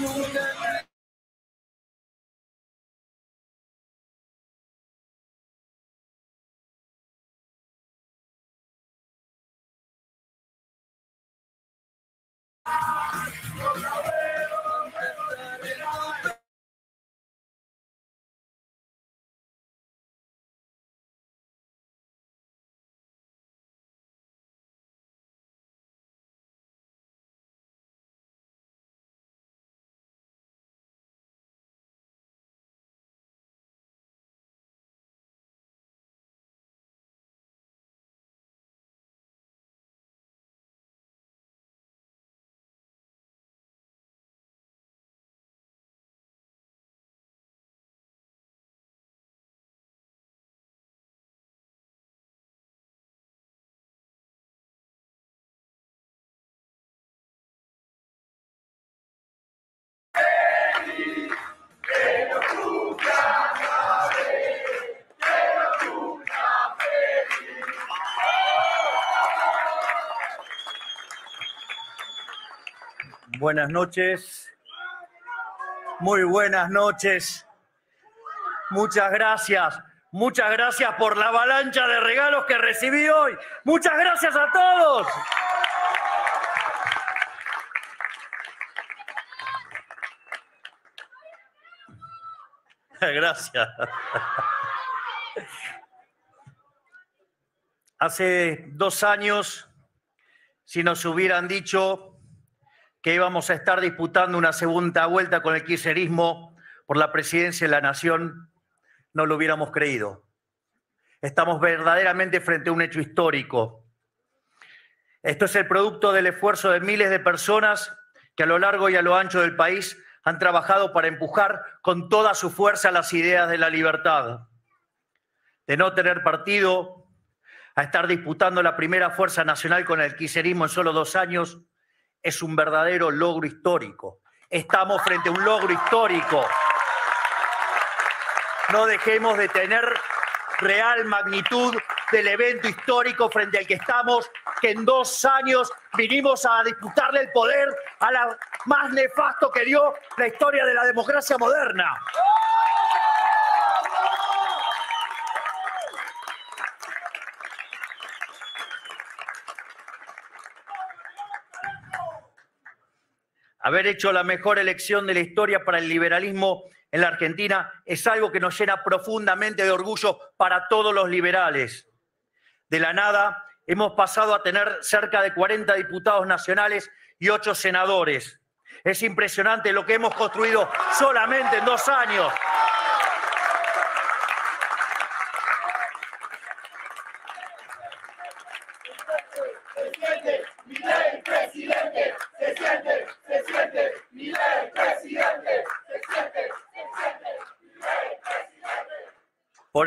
you with Buenas noches. Muy buenas noches. Muchas gracias. Muchas gracias por la avalancha de regalos que recibí hoy. Muchas gracias a todos. Gracias. Hace dos años, si nos hubieran dicho que íbamos a estar disputando una segunda vuelta con el quiserismo por la presidencia de la nación, no lo hubiéramos creído. Estamos verdaderamente frente a un hecho histórico. Esto es el producto del esfuerzo de miles de personas que a lo largo y a lo ancho del país han trabajado para empujar con toda su fuerza las ideas de la libertad. De no tener partido a estar disputando la primera fuerza nacional con el quiserismo en solo dos años, es un verdadero logro histórico. Estamos frente a un logro histórico. No dejemos de tener real magnitud del evento histórico frente al que estamos, que en dos años vinimos a disputarle el poder a la más nefasto que dio la historia de la democracia moderna. Haber hecho la mejor elección de la historia para el liberalismo en la Argentina es algo que nos llena profundamente de orgullo para todos los liberales. De la nada hemos pasado a tener cerca de 40 diputados nacionales y 8 senadores. Es impresionante lo que hemos construido solamente en dos años.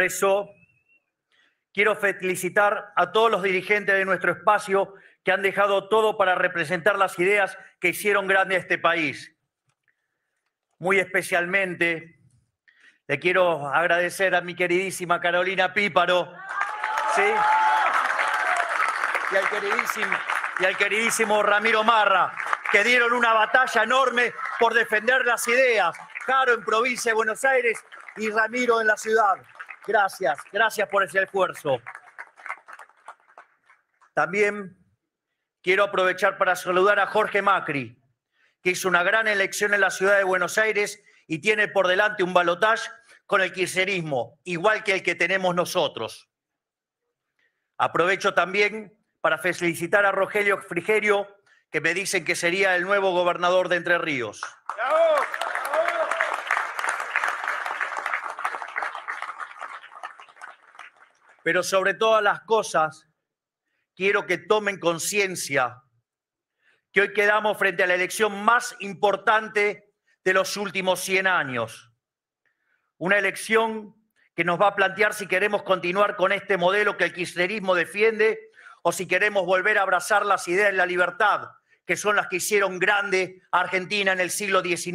Por eso quiero felicitar a todos los dirigentes de nuestro espacio que han dejado todo para representar las ideas que hicieron grande este país. Muy especialmente le quiero agradecer a mi queridísima Carolina Píparo y, al queridísimo, y al queridísimo Ramiro Marra, que dieron una batalla enorme por defender las ideas. Caro en provincia de Buenos Aires y Ramiro en la ciudad. Gracias, gracias por ese esfuerzo. También quiero aprovechar para saludar a Jorge Macri, que hizo una gran elección en la ciudad de Buenos Aires y tiene por delante un balotaje con el kirchnerismo, igual que el que tenemos nosotros. Aprovecho también para felicitar a Rogelio Frigerio, que me dicen que sería el nuevo gobernador de Entre Ríos. ¡Bravo! Pero sobre todas las cosas, quiero que tomen conciencia que hoy quedamos frente a la elección más importante de los últimos 100 años. Una elección que nos va a plantear si queremos continuar con este modelo que el kirchnerismo defiende o si queremos volver a abrazar las ideas de la libertad, que son las que hicieron grande a Argentina en el siglo XIX,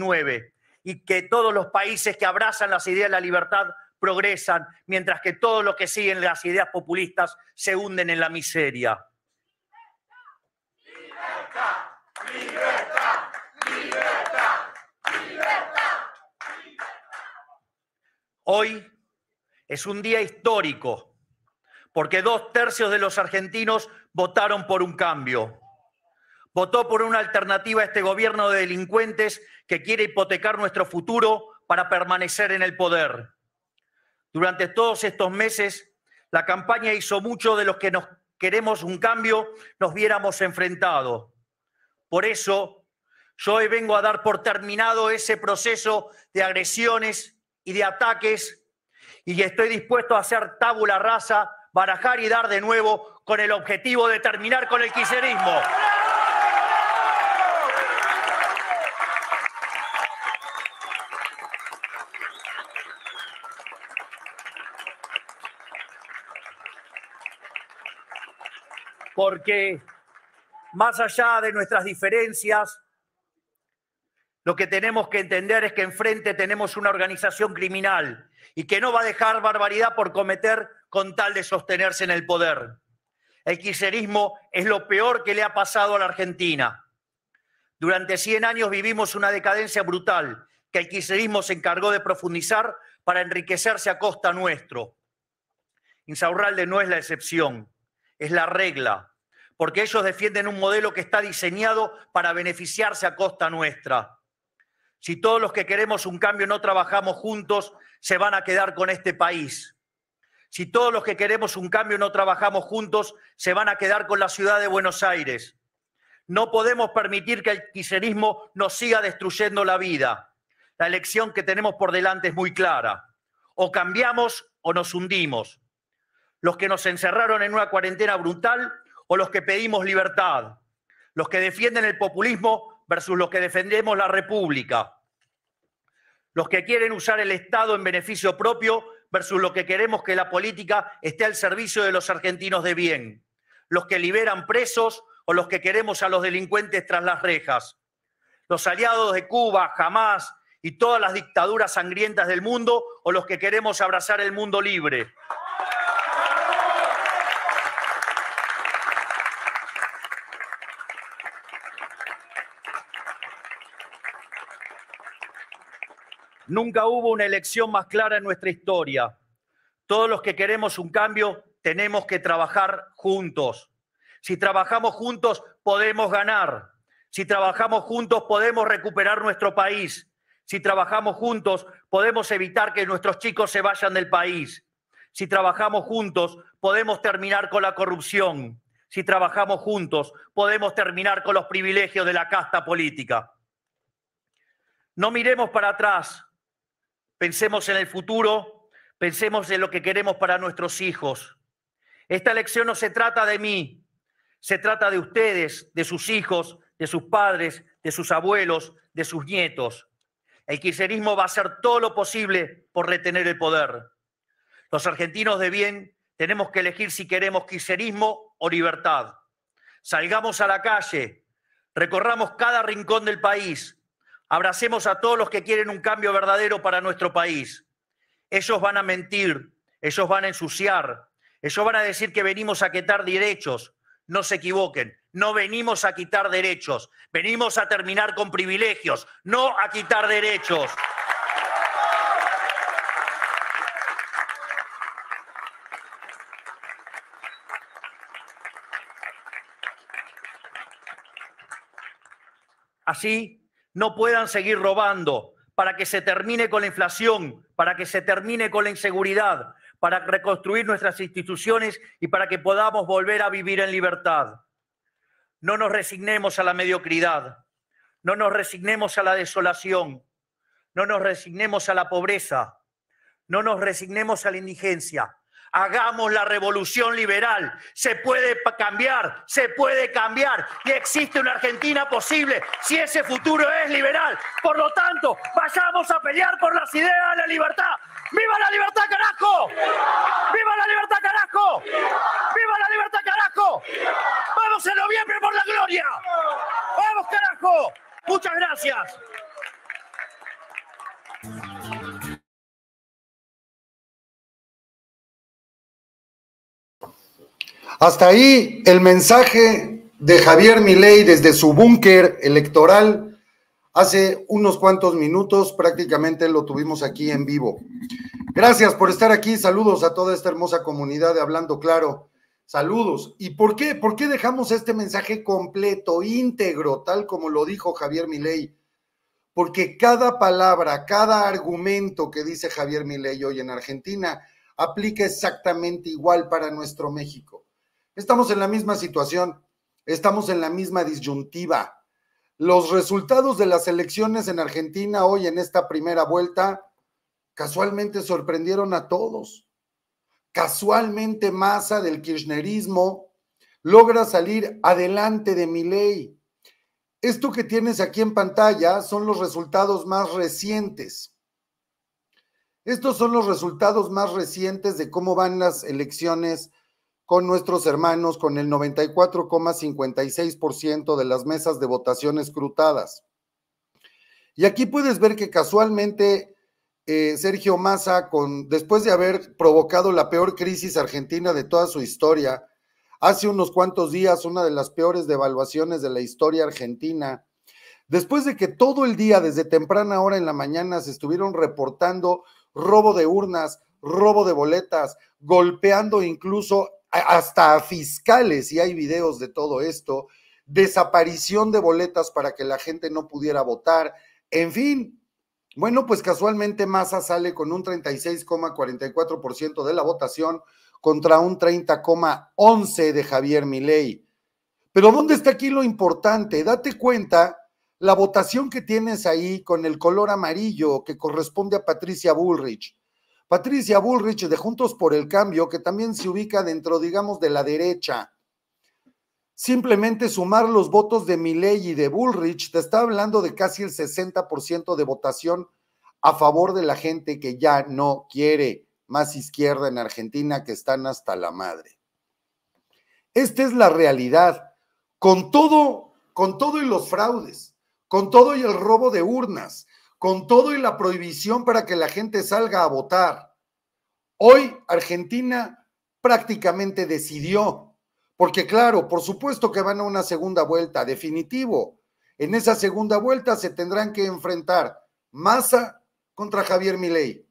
y que todos los países que abrazan las ideas de la libertad progresan, mientras que todos los que siguen las ideas populistas se hunden en la miseria. ¡Libertad! ¡Libertad! ¡Libertad! ¡Libertad! Hoy es un día histórico, porque dos tercios de los argentinos votaron por un cambio. Votó por una alternativa a este gobierno de delincuentes que quiere hipotecar nuestro futuro para permanecer en el poder. Durante todos estos meses, la campaña hizo mucho de los que nos queremos un cambio nos viéramos enfrentados. Por eso, yo hoy vengo a dar por terminado ese proceso de agresiones y de ataques y estoy dispuesto a hacer tabula rasa, barajar y dar de nuevo con el objetivo de terminar con el quiserismo. porque más allá de nuestras diferencias, lo que tenemos que entender es que enfrente tenemos una organización criminal y que no va a dejar barbaridad por cometer con tal de sostenerse en el poder. El kirchnerismo es lo peor que le ha pasado a la Argentina. Durante 100 años vivimos una decadencia brutal que el kirchnerismo se encargó de profundizar para enriquecerse a costa nuestro. Insaurralde no es la excepción es la regla, porque ellos defienden un modelo que está diseñado para beneficiarse a costa nuestra. Si todos los que queremos un cambio no trabajamos juntos, se van a quedar con este país. Si todos los que queremos un cambio no trabajamos juntos, se van a quedar con la ciudad de Buenos Aires. No podemos permitir que el quiserismo nos siga destruyendo la vida. La elección que tenemos por delante es muy clara. O cambiamos o nos hundimos los que nos encerraron en una cuarentena brutal o los que pedimos libertad, los que defienden el populismo versus los que defendemos la república, los que quieren usar el Estado en beneficio propio versus los que queremos que la política esté al servicio de los argentinos de bien, los que liberan presos o los que queremos a los delincuentes tras las rejas, los aliados de Cuba, Jamás y todas las dictaduras sangrientas del mundo o los que queremos abrazar el mundo libre, Nunca hubo una elección más clara en nuestra historia. Todos los que queremos un cambio tenemos que trabajar juntos. Si trabajamos juntos podemos ganar. Si trabajamos juntos podemos recuperar nuestro país. Si trabajamos juntos podemos evitar que nuestros chicos se vayan del país. Si trabajamos juntos podemos terminar con la corrupción. Si trabajamos juntos podemos terminar con los privilegios de la casta política. No miremos para atrás, pensemos en el futuro, pensemos en lo que queremos para nuestros hijos. Esta elección no se trata de mí, se trata de ustedes, de sus hijos, de sus padres, de sus abuelos, de sus nietos. El kirchnerismo va a hacer todo lo posible por retener el poder. Los argentinos de bien tenemos que elegir si queremos kirchnerismo o libertad. Salgamos a la calle, recorramos cada rincón del país, Abracemos a todos los que quieren un cambio verdadero para nuestro país. Ellos van a mentir, ellos van a ensuciar, ellos van a decir que venimos a quitar derechos. No se equivoquen, no venimos a quitar derechos, venimos a terminar con privilegios, no a quitar derechos. Así no puedan seguir robando, para que se termine con la inflación, para que se termine con la inseguridad, para reconstruir nuestras instituciones y para que podamos volver a vivir en libertad. No nos resignemos a la mediocridad, no nos resignemos a la desolación, no nos resignemos a la pobreza, no nos resignemos a la indigencia, Hagamos la revolución liberal. Se puede cambiar, se puede cambiar. Y existe una Argentina posible si ese futuro es liberal. Por lo tanto, vayamos a pelear por las ideas de la libertad. ¡Viva la libertad, carajo! ¡Viva la libertad, carajo! ¡Viva la libertad, carajo! ¡Vamos en noviembre por la gloria! ¡Vamos, carajo! Muchas gracias. Hasta ahí el mensaje de Javier Milei desde su búnker electoral hace unos cuantos minutos, prácticamente lo tuvimos aquí en vivo. Gracias por estar aquí, saludos a toda esta hermosa comunidad de Hablando Claro. Saludos. ¿Y por qué? ¿Por qué dejamos este mensaje completo, íntegro, tal como lo dijo Javier Milei? Porque cada palabra, cada argumento que dice Javier Milei hoy en Argentina aplica exactamente igual para nuestro México Estamos en la misma situación, estamos en la misma disyuntiva. Los resultados de las elecciones en Argentina hoy en esta primera vuelta casualmente sorprendieron a todos. Casualmente masa del kirchnerismo logra salir adelante de mi ley. Esto que tienes aquí en pantalla son los resultados más recientes. Estos son los resultados más recientes de cómo van las elecciones con nuestros hermanos con el 94,56% de las mesas de votación escrutadas. Y aquí puedes ver que casualmente eh, Sergio Massa, con, después de haber provocado la peor crisis argentina de toda su historia, hace unos cuantos días una de las peores devaluaciones de la historia argentina, después de que todo el día, desde temprana hora en la mañana, se estuvieron reportando robo de urnas, robo de boletas, golpeando incluso hasta fiscales, y hay videos de todo esto, desaparición de boletas para que la gente no pudiera votar, en fin. Bueno, pues casualmente Massa sale con un 36,44% de la votación contra un 30,11% de Javier Milei. Pero ¿dónde está aquí lo importante? Date cuenta la votación que tienes ahí con el color amarillo que corresponde a Patricia Bullrich Patricia Bullrich de Juntos por el Cambio, que también se ubica dentro, digamos, de la derecha. Simplemente sumar los votos de Miley y de Bullrich te está hablando de casi el 60% de votación a favor de la gente que ya no quiere más izquierda en Argentina, que están hasta la madre. Esta es la realidad. Con todo, con todo y los fraudes, con todo y el robo de urnas, con todo y la prohibición para que la gente salga a votar. Hoy Argentina prácticamente decidió, porque claro, por supuesto que van a una segunda vuelta, definitivo. En esa segunda vuelta se tendrán que enfrentar Massa contra Javier Milei.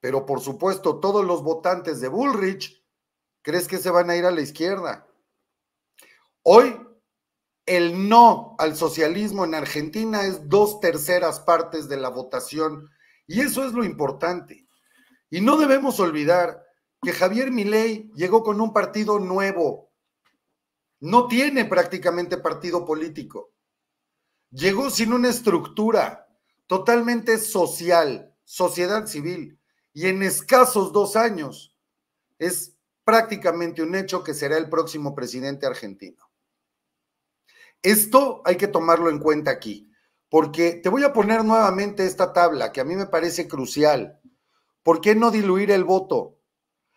Pero por supuesto, todos los votantes de Bullrich, ¿crees que se van a ir a la izquierda? Hoy el no al socialismo en Argentina es dos terceras partes de la votación. Y eso es lo importante. Y no debemos olvidar que Javier Milei llegó con un partido nuevo. No tiene prácticamente partido político. Llegó sin una estructura totalmente social, sociedad civil. Y en escasos dos años es prácticamente un hecho que será el próximo presidente argentino. Esto hay que tomarlo en cuenta aquí, porque te voy a poner nuevamente esta tabla que a mí me parece crucial. ¿Por qué no diluir el voto?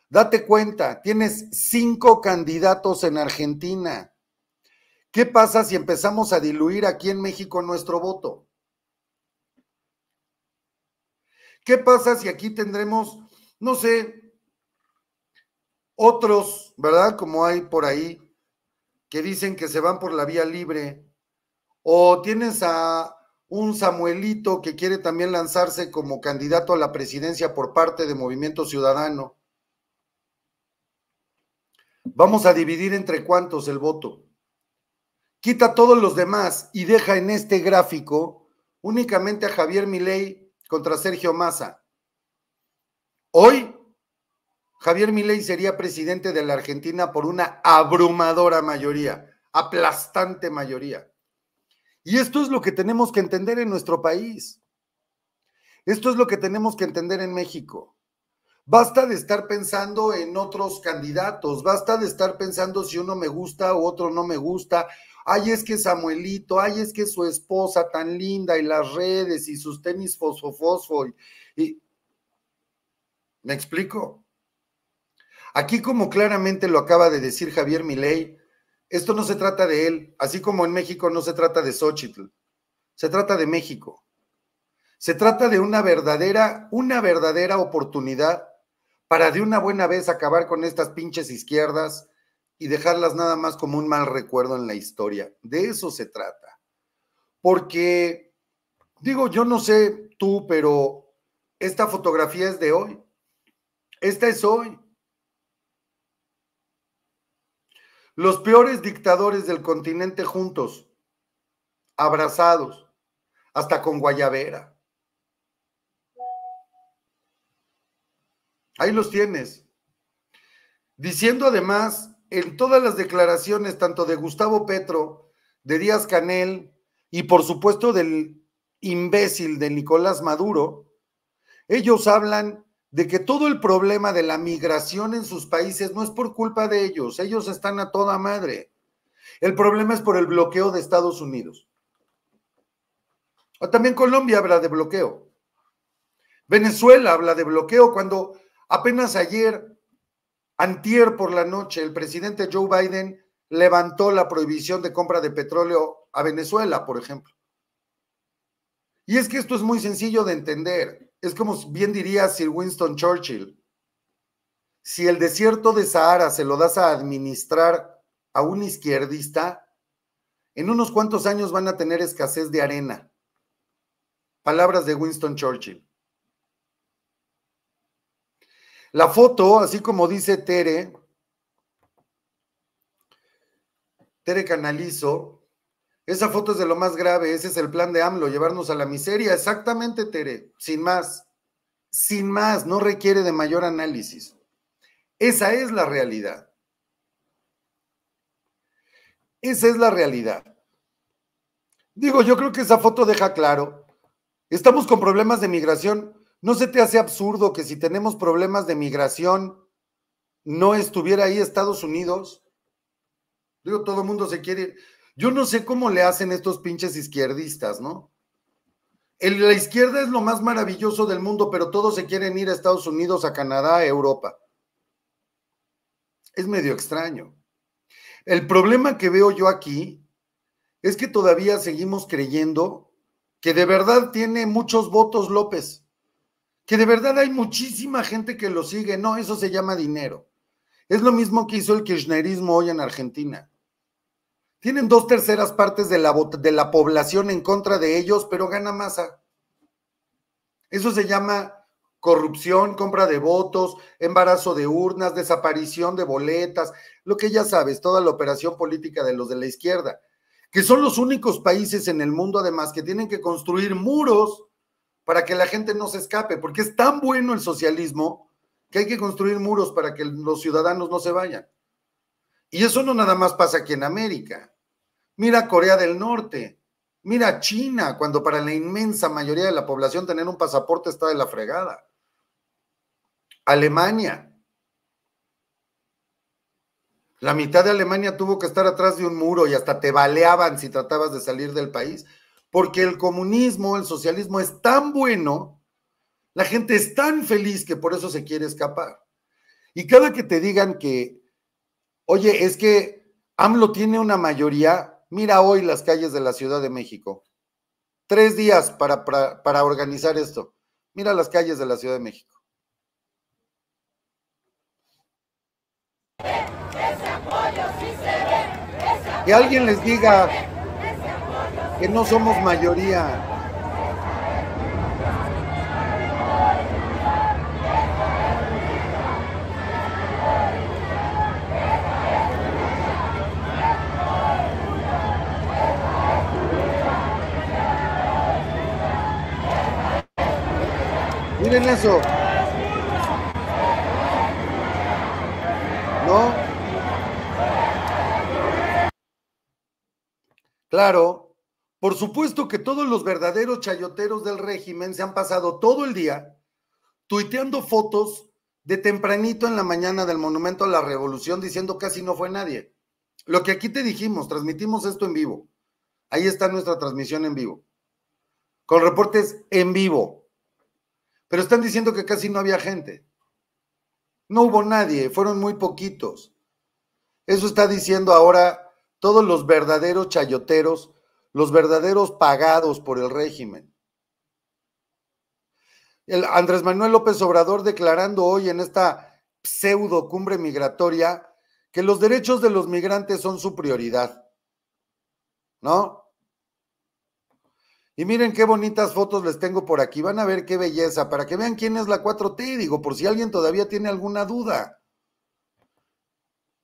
Date cuenta, tienes cinco candidatos en Argentina. ¿Qué pasa si empezamos a diluir aquí en México nuestro voto? ¿Qué pasa si aquí tendremos, no sé, otros, ¿verdad? Como hay por ahí, que dicen que se van por la vía libre, o tienes a un Samuelito que quiere también lanzarse como candidato a la presidencia por parte de Movimiento Ciudadano. Vamos a dividir entre cuántos el voto. Quita todos los demás y deja en este gráfico únicamente a Javier Milei contra Sergio Massa. Hoy Javier Milei sería presidente de la Argentina por una abrumadora mayoría, aplastante mayoría. Y esto es lo que tenemos que entender en nuestro país. Esto es lo que tenemos que entender en México. Basta de estar pensando en otros candidatos, basta de estar pensando si uno me gusta o otro no me gusta. Ay, es que Samuelito, ay, es que su esposa tan linda y las redes y sus tenis fosfofosfo. ¿Me explico? Aquí, como claramente lo acaba de decir Javier Milei, esto no se trata de él, así como en México no se trata de Xochitl, se trata de México. Se trata de una verdadera, una verdadera oportunidad para de una buena vez acabar con estas pinches izquierdas y dejarlas nada más como un mal recuerdo en la historia. De eso se trata. Porque, digo, yo no sé tú, pero esta fotografía es de hoy. Esta es hoy. Los peores dictadores del continente juntos, abrazados, hasta con guayabera. Ahí los tienes. Diciendo además en todas las declaraciones, tanto de Gustavo Petro, de Díaz Canel y por supuesto del imbécil de Nicolás Maduro, ellos hablan de que todo el problema de la migración en sus países no es por culpa de ellos, ellos están a toda madre. El problema es por el bloqueo de Estados Unidos. Ah, también Colombia habla de bloqueo. Venezuela habla de bloqueo cuando apenas ayer, antier por la noche, el presidente Joe Biden levantó la prohibición de compra de petróleo a Venezuela, por ejemplo. Y es que esto es muy sencillo de entender. Es como bien diría Sir Winston Churchill, si el desierto de Sahara se lo das a administrar a un izquierdista, en unos cuantos años van a tener escasez de arena. Palabras de Winston Churchill. La foto, así como dice Tere, Tere Canalizo, esa foto es de lo más grave, ese es el plan de AMLO, llevarnos a la miseria. Exactamente, Tere, sin más, sin más, no requiere de mayor análisis. Esa es la realidad. Esa es la realidad. Digo, yo creo que esa foto deja claro. Estamos con problemas de migración. ¿No se te hace absurdo que si tenemos problemas de migración no estuviera ahí Estados Unidos? Digo, todo el mundo se quiere ir. Yo no sé cómo le hacen estos pinches izquierdistas, ¿no? la izquierda es lo más maravilloso del mundo, pero todos se quieren ir a Estados Unidos, a Canadá, a Europa. Es medio extraño. El problema que veo yo aquí es que todavía seguimos creyendo que de verdad tiene muchos votos López, que de verdad hay muchísima gente que lo sigue. No, eso se llama dinero. Es lo mismo que hizo el kirchnerismo hoy en Argentina. Tienen dos terceras partes de la, de la población en contra de ellos, pero gana masa. Eso se llama corrupción, compra de votos, embarazo de urnas, desaparición de boletas, lo que ya sabes, toda la operación política de los de la izquierda, que son los únicos países en el mundo además que tienen que construir muros para que la gente no se escape, porque es tan bueno el socialismo que hay que construir muros para que los ciudadanos no se vayan. Y eso no nada más pasa aquí en América. Mira Corea del Norte, mira China, cuando para la inmensa mayoría de la población tener un pasaporte está de la fregada. Alemania. La mitad de Alemania tuvo que estar atrás de un muro y hasta te baleaban si tratabas de salir del país, porque el comunismo, el socialismo es tan bueno, la gente es tan feliz que por eso se quiere escapar. Y cada que te digan que, oye, es que AMLO tiene una mayoría, Mira hoy las calles de la Ciudad de México. Tres días para, organizar esto. Mira las calles de la Ciudad de México. Que alguien les diga que no somos mayoría. en eso. ¿No? Claro, por supuesto que todos los verdaderos chayoteros del régimen se han pasado todo el día tuiteando fotos de tempranito en la mañana del Monumento a la Revolución diciendo casi no fue nadie. Lo que aquí te dijimos, transmitimos esto en vivo. Ahí está nuestra transmisión en vivo. Con reportes en vivo. Pero están diciendo que casi no había gente. No hubo nadie, fueron muy poquitos. Eso está diciendo ahora todos los verdaderos chayoteros, los verdaderos pagados por el régimen. El Andrés Manuel López Obrador declarando hoy en esta pseudo cumbre migratoria que los derechos de los migrantes son su prioridad. ¿No? Y miren qué bonitas fotos les tengo por aquí. Van a ver qué belleza, para que vean quién es la 4T, digo, por si alguien todavía tiene alguna duda.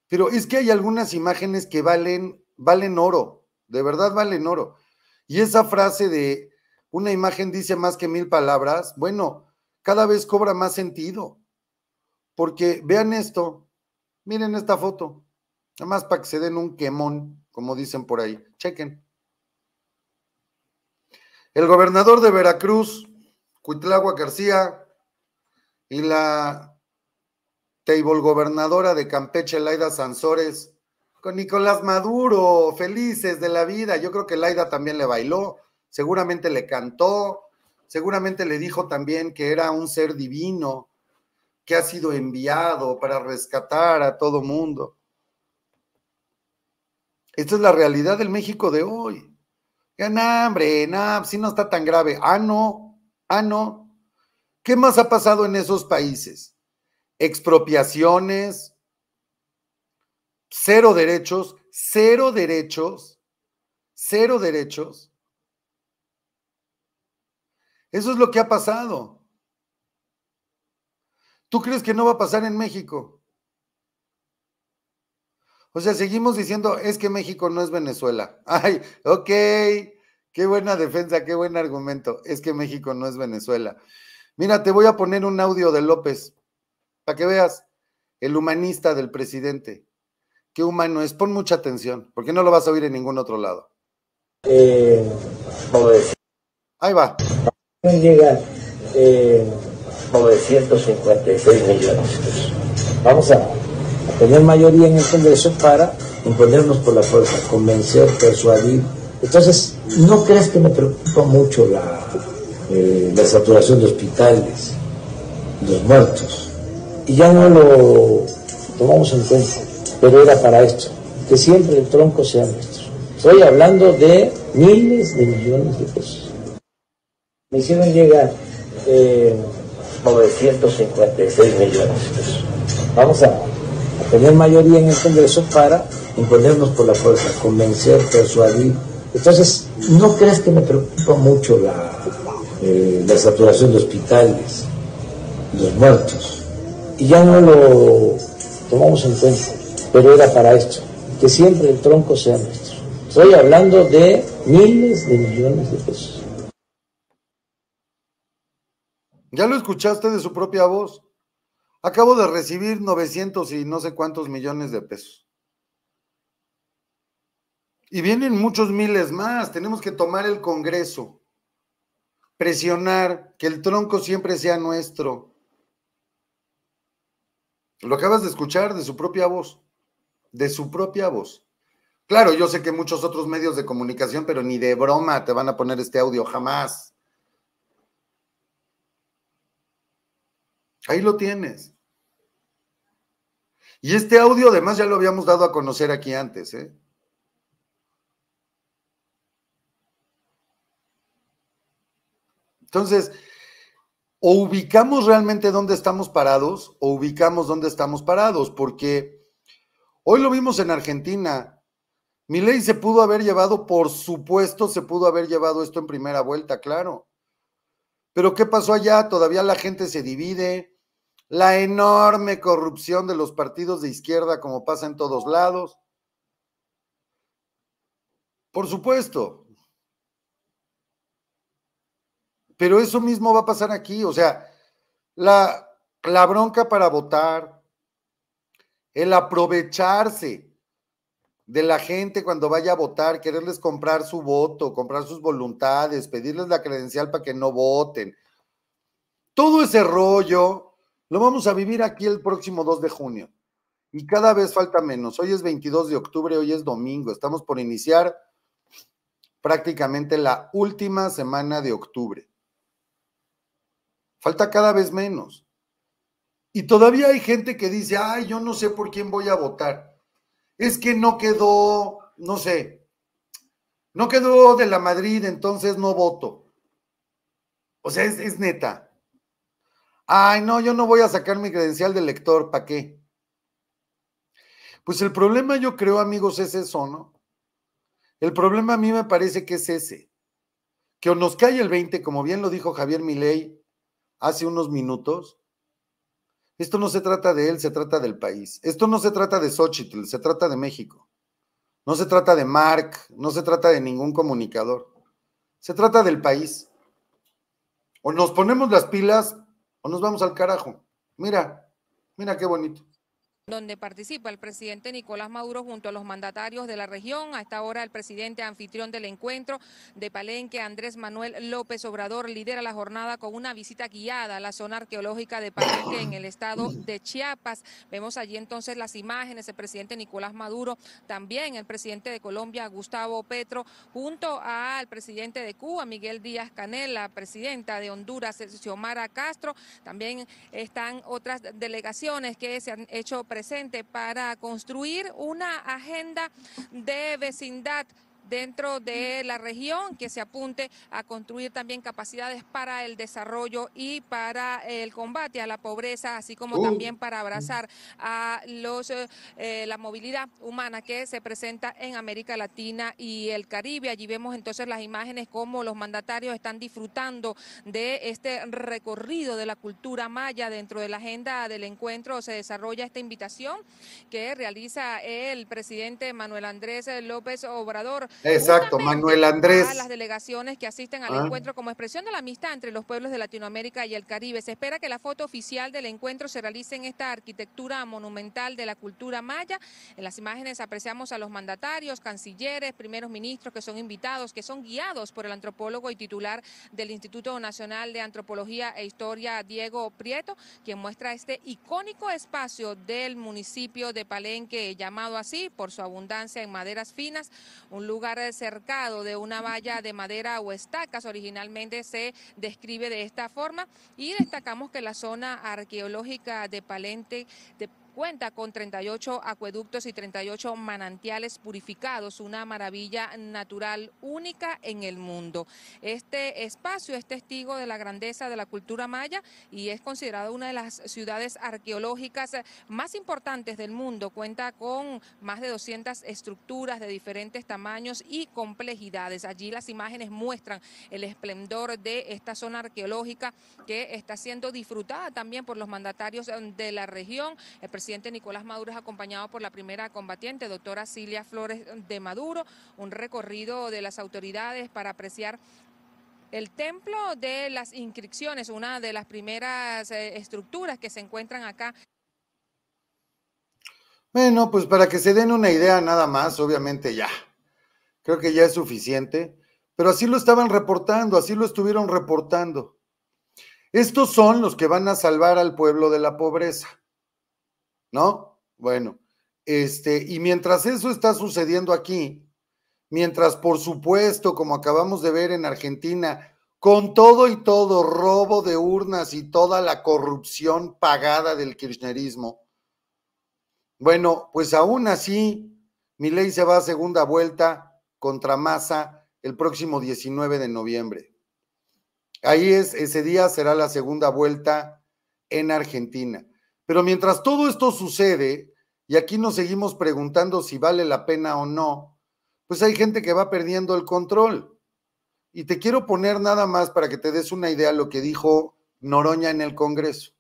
Pero es que hay algunas imágenes que valen, valen oro, de verdad valen oro. Y esa frase de una imagen dice más que mil palabras, bueno, cada vez cobra más sentido. Porque vean esto, miren esta foto, nada más para que se den un quemón, como dicen por ahí. Chequen. El gobernador de Veracruz, Cuitlagua García, y la table gobernadora de Campeche, Laida Sansores, con Nicolás Maduro, felices de la vida. Yo creo que Laida también le bailó, seguramente le cantó, seguramente le dijo también que era un ser divino, que ha sido enviado para rescatar a todo mundo. Esta es la realidad del México de hoy. Ya, no, hombre, nada. si no está tan grave. Ah, no, ah, no. ¿Qué más ha pasado en esos países? Expropiaciones, cero derechos, cero derechos, cero derechos. Eso es lo que ha pasado. ¿Tú crees que no va a pasar en México? O sea, seguimos diciendo, es que México no es Venezuela. Ay, ok, qué buena defensa, qué buen argumento. Es que México no es Venezuela. Mira, te voy a poner un audio de López, para que veas el humanista del presidente. Qué humano es, pon mucha atención, porque no lo vas a oír en ningún otro lado. Eh, Ahí va. Llegar eh, 956 millones. Vamos a tener mayoría en el Congreso para imponernos por la fuerza, convencer, persuadir. Entonces, no crees que me preocupa mucho la, eh, la saturación de hospitales, los muertos. Y ya no lo tomamos en cuenta, pero era para esto, que siempre el tronco sea nuestro. Estoy hablando de miles de millones de pesos. Me hicieron llegar 956 eh, millones de pesos. Vamos a tener mayoría en el Congreso para imponernos por la fuerza, convencer, persuadir. Entonces, no crees que me preocupa mucho la, eh, la saturación de hospitales, los muertos. Y ya no lo tomamos en cuenta, pero era para esto, que siempre el tronco sea nuestro. Estoy hablando de miles de millones de pesos. Ya lo escuchaste de su propia voz. Acabo de recibir 900 y no sé cuántos millones de pesos. Y vienen muchos miles más. Tenemos que tomar el Congreso, presionar que el tronco siempre sea nuestro. Lo acabas de escuchar de su propia voz, de su propia voz. Claro, yo sé que muchos otros medios de comunicación, pero ni de broma te van a poner este audio jamás. Ahí lo tienes. Y este audio además ya lo habíamos dado a conocer aquí antes, ¿eh? Entonces, o ubicamos realmente dónde estamos parados o ubicamos dónde estamos parados, porque hoy lo vimos en Argentina. Mi ley se pudo haber llevado, por supuesto, se pudo haber llevado esto en primera vuelta, claro. Pero ¿qué pasó allá? Todavía la gente se divide, la enorme corrupción de los partidos de izquierda como pasa en todos lados. Por supuesto. Pero eso mismo va a pasar aquí. O sea, la, la bronca para votar, el aprovecharse de la gente cuando vaya a votar, quererles comprar su voto, comprar sus voluntades, pedirles la credencial para que no voten. Todo ese rollo lo vamos a vivir aquí el próximo 2 de junio. Y cada vez falta menos. Hoy es 22 de octubre, hoy es domingo. Estamos por iniciar prácticamente la última semana de octubre. Falta cada vez menos. Y todavía hay gente que dice, ay, yo no sé por quién voy a votar. Es que no quedó, no sé, no quedó de la Madrid, entonces no voto. O sea, es, es neta. Ay, no, yo no voy a sacar mi credencial de lector, ¿para qué? Pues el problema, yo creo, amigos, es eso, ¿no? El problema a mí me parece que es ese. Que nos cae el 20, como bien lo dijo Javier Milei hace unos minutos. Esto no se trata de él, se trata del país. Esto no se trata de Xochitl, se trata de México. No se trata de Mark, no se trata de ningún comunicador. Se trata del país. O nos ponemos las pilas o nos vamos al carajo. Mira, mira qué bonito donde participa el presidente Nicolás Maduro junto a los mandatarios de la región. A esta hora el presidente anfitrión del encuentro de Palenque, Andrés Manuel López Obrador, lidera la jornada con una visita guiada a la zona arqueológica de Palenque en el estado de Chiapas. Vemos allí entonces las imágenes, el presidente Nicolás Maduro, también el presidente de Colombia, Gustavo Petro, junto al presidente de Cuba, Miguel Díaz Canel, la presidenta de Honduras, Xiomara Castro. También están otras delegaciones que se han hecho presentes presente para construir una agenda de vecindad dentro de la región, que se apunte a construir también capacidades para el desarrollo y para el combate a la pobreza, así como uh. también para abrazar a los eh, eh, la movilidad humana que se presenta en América Latina y el Caribe. Allí vemos entonces las imágenes como los mandatarios están disfrutando de este recorrido de la cultura maya dentro de la agenda del encuentro. Se desarrolla esta invitación que realiza el presidente Manuel Andrés López Obrador Exacto, Manuel Andrés. A las delegaciones que asisten al ah. encuentro como expresión de la amistad entre los pueblos de Latinoamérica y el Caribe. Se espera que la foto oficial del encuentro se realice en esta arquitectura monumental de la cultura maya. En las imágenes apreciamos a los mandatarios, cancilleres, primeros ministros que son invitados, que son guiados por el antropólogo y titular del Instituto Nacional de Antropología e Historia, Diego Prieto, quien muestra este icónico espacio del municipio de Palenque, llamado así por su abundancia en maderas finas, un lugar eh, cercado de una valla de madera o estacas, originalmente se describe de esta forma, y destacamos que la zona arqueológica de Palente, de cuenta con 38 acueductos y 38 manantiales purificados, una maravilla natural única en el mundo. Este espacio es testigo de la grandeza de la cultura maya y es considerado una de las ciudades arqueológicas más importantes del mundo. Cuenta con más de 200 estructuras de diferentes tamaños y complejidades. Allí las imágenes muestran el esplendor de esta zona arqueológica que está siendo disfrutada también por los mandatarios de la región. Nicolás Maduro es acompañado por la primera combatiente, doctora Cilia Flores de Maduro, un recorrido de las autoridades para apreciar el templo de las inscripciones, una de las primeras eh, estructuras que se encuentran acá. Bueno, pues para que se den una idea nada más, obviamente ya, creo que ya es suficiente, pero así lo estaban reportando, así lo estuvieron reportando. Estos son los que van a salvar al pueblo de la pobreza. ¿no? Bueno, este, y mientras eso está sucediendo aquí, mientras por supuesto, como acabamos de ver en Argentina, con todo y todo, robo de urnas y toda la corrupción pagada del kirchnerismo. Bueno, pues aún así, mi ley se va a segunda vuelta contra Massa el próximo 19 de noviembre. Ahí es, ese día será la segunda vuelta en Argentina. Pero mientras todo esto sucede, y aquí nos seguimos preguntando si vale la pena o no, pues hay gente que va perdiendo el control. Y te quiero poner nada más para que te des una idea lo que dijo Noroña en el Congreso.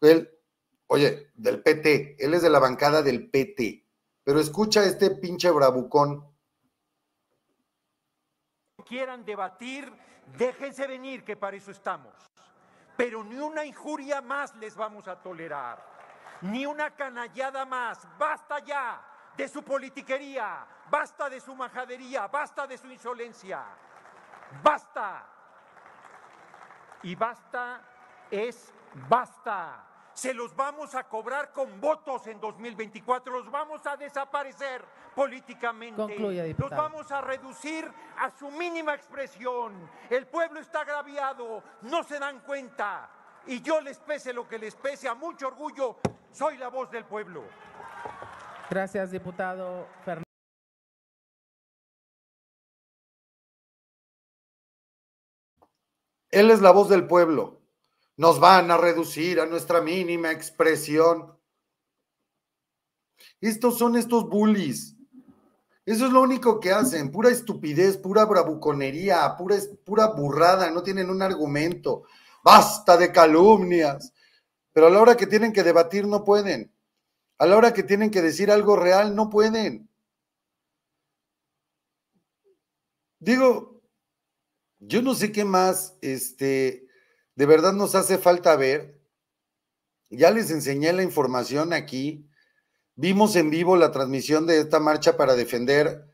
Él, oye, del PT, él es de la bancada del PT, pero escucha este pinche bravucón. Quieran debatir, déjense venir, que para eso estamos. Pero ni una injuria más les vamos a tolerar, ni una canallada más. Basta ya de su politiquería, basta de su majadería, basta de su insolencia. Basta. Y basta es basta se los vamos a cobrar con votos en 2024, los vamos a desaparecer políticamente, los vamos a reducir a su mínima expresión. El pueblo está agraviado, no se dan cuenta. Y yo les pese lo que les pese, a mucho orgullo, soy la voz del pueblo. Gracias, diputado Fernández. Él es la voz del pueblo. Nos van a reducir a nuestra mínima expresión. Estos son estos bullies. Eso es lo único que hacen, pura estupidez, pura bravuconería, pura, pura burrada, no tienen un argumento. Basta de calumnias. Pero a la hora que tienen que debatir no pueden. A la hora que tienen que decir algo real no pueden. Digo, yo no sé qué más este, de verdad nos hace falta ver. Ya les enseñé la información aquí. Vimos en vivo la transmisión de esta marcha para defender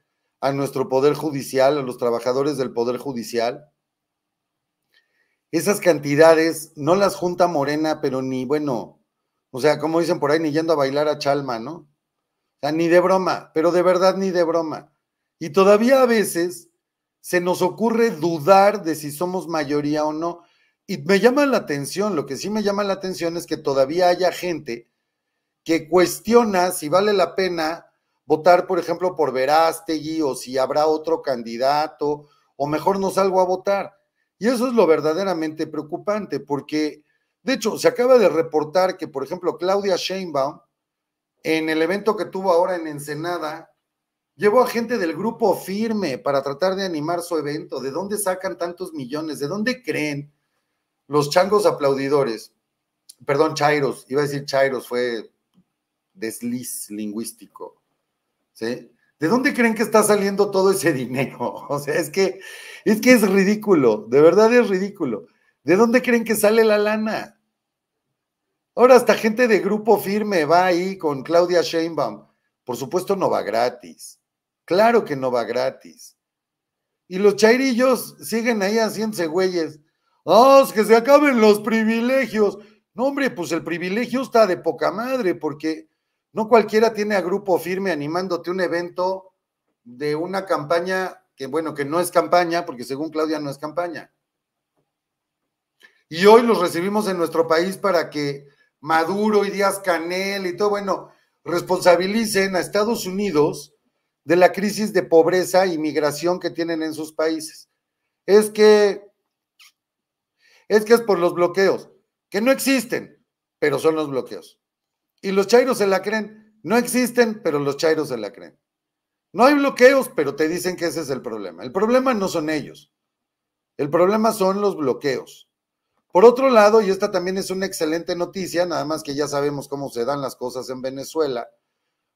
a nuestro Poder Judicial, a los trabajadores del Poder Judicial. Esas cantidades no las junta Morena, pero ni, bueno, o sea, como dicen por ahí, ni yendo a bailar a Chalma, ¿no? O sea, ni de broma, pero de verdad ni de broma. Y todavía a veces se nos ocurre dudar de si somos mayoría o no. Y me llama la atención, lo que sí me llama la atención es que todavía haya gente que cuestiona si vale la pena votar, por ejemplo, por Verástegui o si habrá otro candidato o mejor no salgo a votar. Y eso es lo verdaderamente preocupante porque, de hecho, se acaba de reportar que, por ejemplo, Claudia Sheinbaum, en el evento que tuvo ahora en Ensenada, llevó a gente del grupo firme para tratar de animar su evento. ¿De dónde sacan tantos millones? ¿De dónde creen? los changos aplaudidores, perdón, chairos, iba a decir chairos, fue desliz lingüístico, ¿De dónde creen que está saliendo todo ese dinero? O sea, es que es que es ridículo, de verdad es ridículo. ¿De dónde creen que sale la lana? Ahora hasta gente de grupo firme va ahí con Claudia Sheinbaum. Por supuesto no va gratis. Claro que no va gratis. Y los chairillos siguen ahí haciéndose güeyes. ¡Ah, es que se acaben los privilegios! No, hombre, pues el privilegio está de poca madre, porque no cualquiera tiene a grupo firme animándote un evento de una campaña que, bueno, que no es campaña, porque según Claudia no es campaña. Y hoy los recibimos en nuestro país para que Maduro y Díaz Canel y todo, bueno, responsabilicen a Estados Unidos de la crisis de pobreza y migración que tienen en sus países. Es que es que es por los bloqueos, que no existen, pero son los bloqueos. Y los chairos se la creen, no existen, pero los chairos se la creen. No hay bloqueos, pero te dicen que ese es el problema. El problema no son ellos, el problema son los bloqueos. Por otro lado, y esta también es una excelente noticia, nada más que ya sabemos cómo se dan las cosas en Venezuela.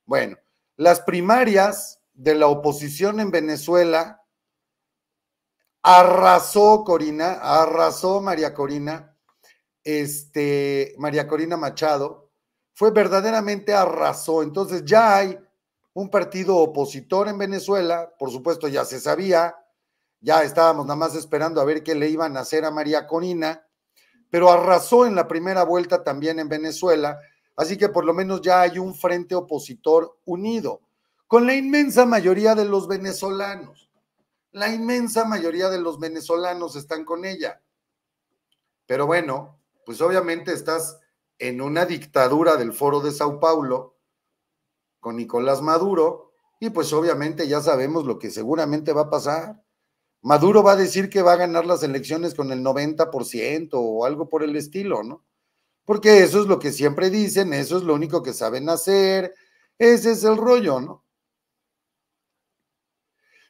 Bueno, las primarias de la oposición en Venezuela Arrasó Corina, arrasó María Corina, este, María Corina Machado, fue verdaderamente arrasó. Entonces ya hay un partido opositor en Venezuela, por supuesto ya se sabía, ya estábamos nada más esperando a ver qué le iban a hacer a María Corina, pero arrasó en la primera vuelta también en Venezuela, así que por lo menos ya hay un frente opositor unido, con la inmensa mayoría de los venezolanos. La inmensa mayoría de los venezolanos están con ella. Pero bueno, pues obviamente estás en una dictadura del foro de Sao Paulo con Nicolás Maduro y pues obviamente ya sabemos lo que seguramente va a pasar. Maduro va a decir que va a ganar las elecciones con el 90% o algo por el estilo, ¿no? Porque eso es lo que siempre dicen, eso es lo único que saben hacer, ese es el rollo, ¿no?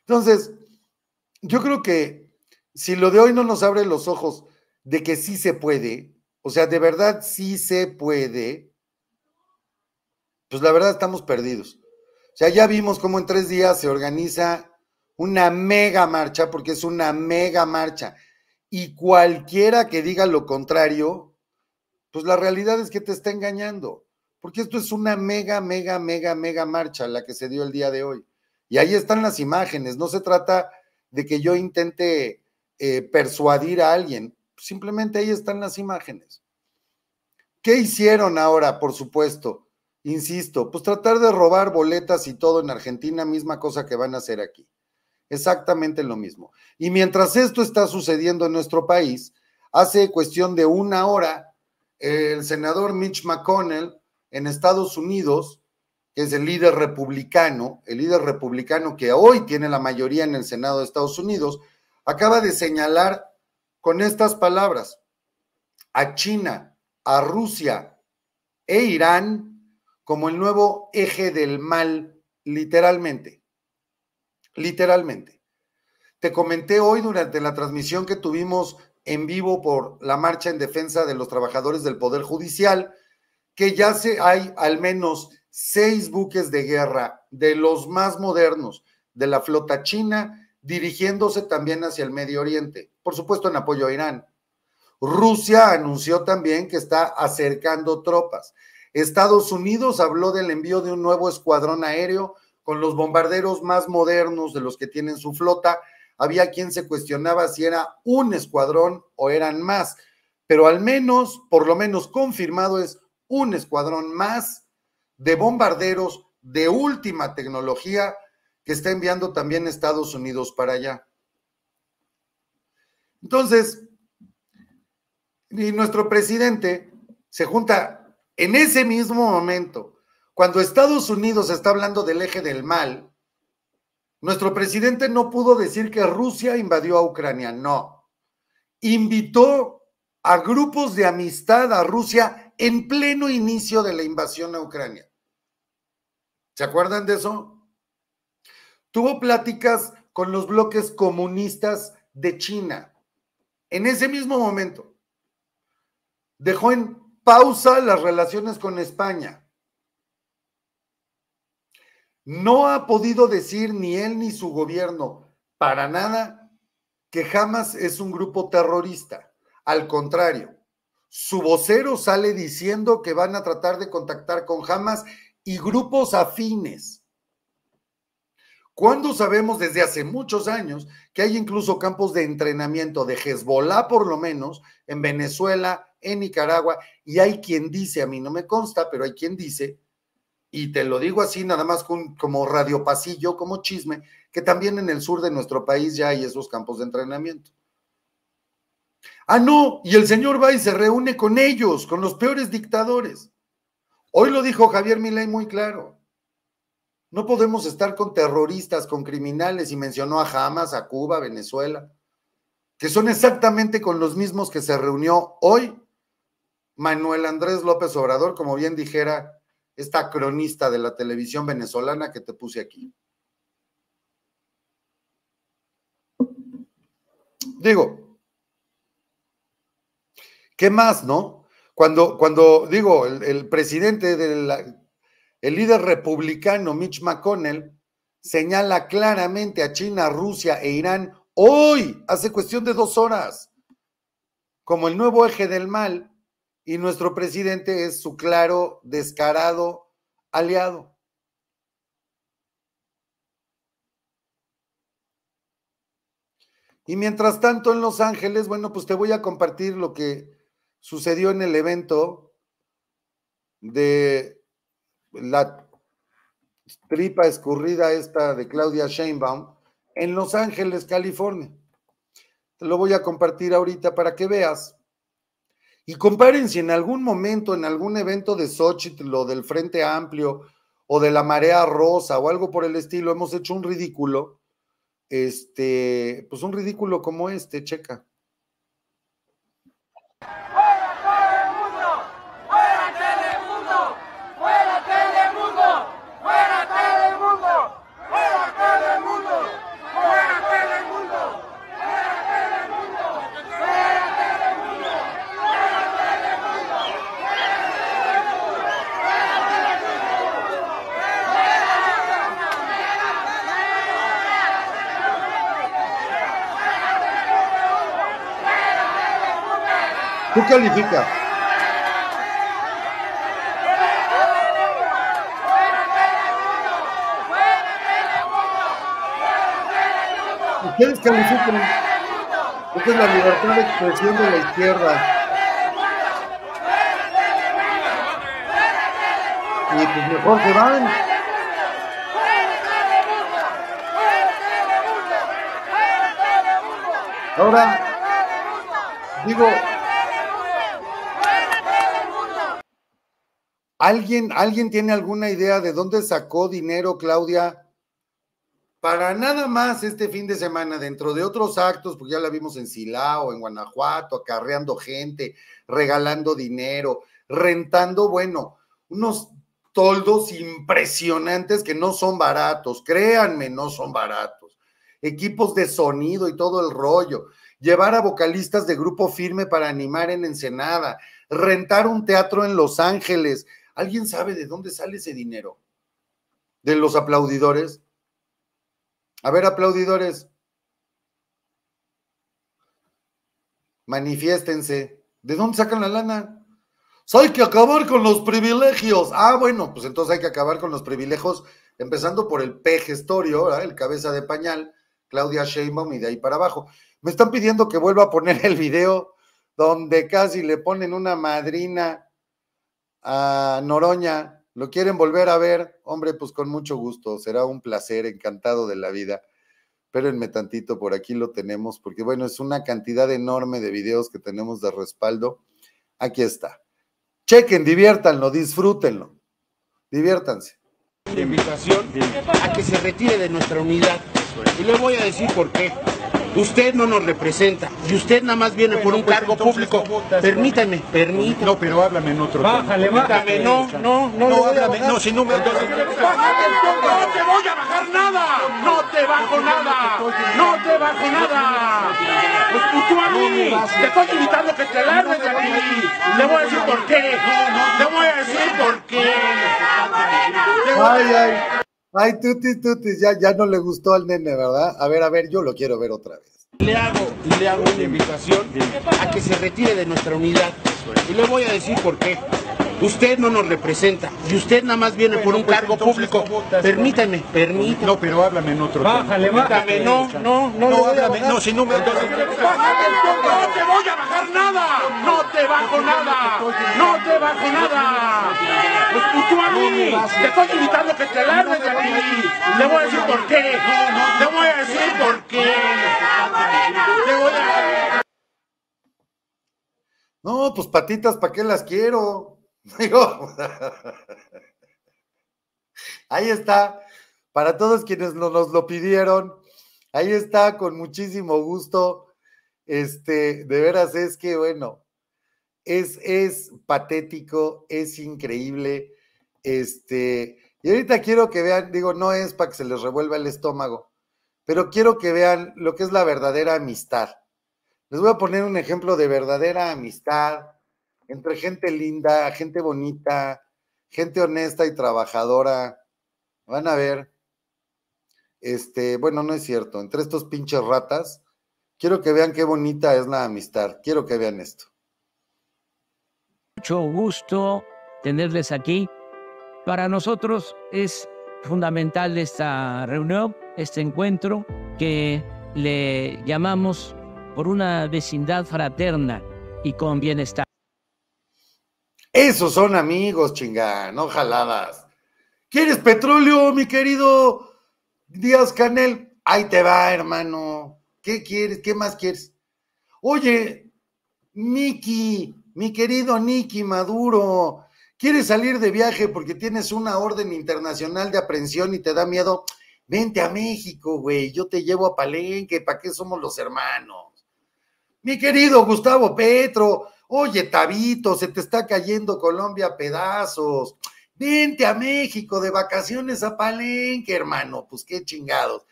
Entonces, yo creo que si lo de hoy no nos abre los ojos de que sí se puede, o sea, de verdad sí se puede, pues la verdad estamos perdidos. O sea, ya vimos cómo en tres días se organiza una mega marcha, porque es una mega marcha. Y cualquiera que diga lo contrario, pues la realidad es que te está engañando, porque esto es una mega, mega, mega, mega marcha la que se dio el día de hoy. Y ahí están las imágenes, no se trata de que yo intente eh, persuadir a alguien. Simplemente ahí están las imágenes. ¿Qué hicieron ahora, por supuesto? Insisto, pues tratar de robar boletas y todo en Argentina, misma cosa que van a hacer aquí. Exactamente lo mismo. Y mientras esto está sucediendo en nuestro país, hace cuestión de una hora, el senador Mitch McConnell en Estados Unidos que es el líder republicano, el líder republicano que hoy tiene la mayoría en el Senado de Estados Unidos, acaba de señalar con estas palabras a China, a Rusia e Irán como el nuevo eje del mal, literalmente, literalmente. Te comenté hoy durante la transmisión que tuvimos en vivo por la marcha en defensa de los trabajadores del Poder Judicial, que ya se, hay al menos seis buques de guerra de los más modernos de la flota china, dirigiéndose también hacia el Medio Oriente, por supuesto en apoyo a Irán. Rusia anunció también que está acercando tropas. Estados Unidos habló del envío de un nuevo escuadrón aéreo con los bombarderos más modernos de los que tienen su flota. Había quien se cuestionaba si era un escuadrón o eran más, pero al menos, por lo menos confirmado es un escuadrón más de bombarderos de última tecnología que está enviando también Estados Unidos para allá. Entonces, y nuestro presidente se junta en ese mismo momento, cuando Estados Unidos está hablando del eje del mal, nuestro presidente no pudo decir que Rusia invadió a Ucrania, no. Invitó a grupos de amistad a Rusia en pleno inicio de la invasión a Ucrania. ¿Se acuerdan de eso? Tuvo pláticas con los bloques comunistas de China. En ese mismo momento, dejó en pausa las relaciones con España. No ha podido decir ni él ni su gobierno para nada que Hamas es un grupo terrorista. Al contrario, su vocero sale diciendo que van a tratar de contactar con Hamas y grupos afines. Cuando sabemos desde hace muchos años que hay incluso campos de entrenamiento de Hezbollah, por lo menos, en Venezuela, en Nicaragua, y hay quien dice, a mí no me consta, pero hay quien dice, y te lo digo así nada más como como radiopasillo, como chisme, que también en el sur de nuestro país ya hay esos campos de entrenamiento. Ah, no, y el señor va y se reúne con ellos, con los peores dictadores. Hoy lo dijo Javier Milei muy claro. No podemos estar con terroristas, con criminales, y mencionó a Hamas, a Cuba, Venezuela, que son exactamente con los mismos que se reunió hoy Manuel Andrés López Obrador, como bien dijera esta cronista de la televisión venezolana que te puse aquí. Digo, ¿qué más, no? Cuando, digo, el, presidente del el líder republicano Mitch McConnell señala claramente a China, Rusia e Irán hoy, hace cuestión de dos horas, como el nuevo eje del mal, y nuestro presidente es su claro, descarado aliado. Y mientras tanto en Los Ángeles, bueno, pues te voy a compartir lo que sucedió en el evento de la tripa escurrida esta de Claudia Sheinbaum en Los Ángeles, California. Te lo voy a compartir ahorita para que veas. Y comparen si en algún momento, en algún evento de Sochi, o del Frente Amplio o de la Marea Rosa o algo por el estilo, hemos hecho un ridículo, este, pues un ridículo como este, checa. califica califica? ¿Ustedes califican? Esta es la libertad de expresión de la izquierda. Y pues mejor se van. Ahora, digo, ¿Alguien, ¿Alguien tiene alguna idea de dónde sacó dinero Claudia para nada más este fin de semana, dentro de otros actos, porque ya la vimos en Silao, en Guanajuato, acarreando gente, regalando dinero, rentando, bueno, unos toldos impresionantes que no son baratos, créanme, no son baratos. Equipos de sonido y todo el rollo, llevar a vocalistas de grupo firme para animar en Ensenada, rentar un teatro en Los Ángeles, ¿Alguien sabe de dónde sale ese dinero? ¿De los aplaudidores? A ver, aplaudidores. Manifiéstense. ¿De dónde sacan la lana? Pues hay que acabar con los privilegios. Ah, bueno, pues entonces hay que acabar con los privilegios, empezando por el p gestorio, el cabeza de pañal, Claudia Sheinbaum y de ahí para abajo. Me están pidiendo que vuelva a poner el video donde casi le ponen una madrina a Noroña, lo quieren volver a ver, hombre, pues con mucho gusto, será un placer, encantado de la vida. Espérenme tantito, por aquí lo tenemos, porque bueno, es una cantidad enorme de videos que tenemos de respaldo. Aquí está. Chequen, diviértanlo, disfrútenlo. Diviértanse. invitación a que se retire de nuestra unidad. Y le voy a decir por qué. Usted no nos representa y usted nada más viene por un pues cargo público. permítame, permítame. No, pero háblame en otro Bájale, bájale. No, no, no. No, háblame. No, si no me... ¡No te voy a bajar nada! ¡No te bajo nada! ¡No te bajo nada! Y pues tú a mí, te estoy invitando a que te largues de aquí. Le voy a decir por qué. Le voy a decir por qué. Ay, ay. Ay, tutis, tutis, ya, ya no le gustó al nene, ¿verdad? A ver, a ver, yo lo quiero ver otra vez. Le hago, le hago una invitación a que se retire de nuestra unidad. Y le voy a decir por qué. Usted no nos representa y usted nada más viene por un pues cargo público. permítame, permítame. No, pero háblame en otro Bájale, bájale. No, no, no. No, háblame, no, sin número. No, no te voy a bajar nada. No te bajo nada. No te bajo nada. Pues tú a mí, te estoy invitando a que te largues de aquí. Le voy a decir por qué. le voy a decir por qué. voy a... No, pues patitas, ¿para qué las quiero? Digo, ahí está, para todos quienes nos lo pidieron, ahí está, con muchísimo gusto. Este, de veras es que, bueno, es, patético, es increíble. Este, y ahorita quiero que vean, digo, no es para que se les revuelva el estómago, pero quiero que vean lo que es la verdadera amistad. Les voy a poner un ejemplo de verdadera amistad entre gente linda, gente bonita, gente honesta y trabajadora. Van a ver. Este, bueno, no es cierto. Entre estos pinches ratas, quiero que vean qué bonita es la amistad. Quiero que vean esto mucho gusto tenerles aquí. Para nosotros es fundamental esta reunión, este encuentro que le llamamos por una vecindad fraterna y con bienestar. Esos son amigos, chingán, no jaladas. ¿Quieres petróleo, mi querido Díaz Canel? Ahí te va, hermano. ¿Qué quieres? ¿Qué más quieres? Oye, Miki, mi querido Nicky Maduro, ¿quieres salir de viaje porque tienes una orden internacional de aprehensión y te da miedo? Vente a México, güey, yo te llevo a Palenque, ¿para qué somos los hermanos? Mi querido Gustavo Petro, oye, Tabito, se te está cayendo Colombia a pedazos. Vente a México de vacaciones a Palenque, hermano, pues qué chingados.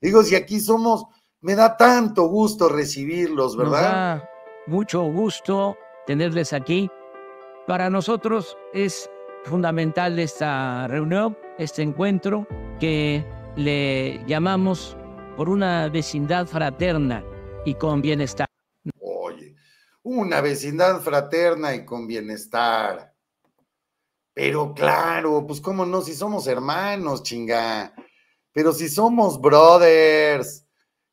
Digo, si aquí somos, me da tanto gusto recibirlos, ¿verdad? mucho gusto tenerles aquí. Para nosotros es fundamental esta reunión, este encuentro que le llamamos por una vecindad fraterna y con bienestar. Oye, una vecindad fraterna y con bienestar. Pero claro, pues cómo no, si somos hermanos, chinga. Pero si somos brothers.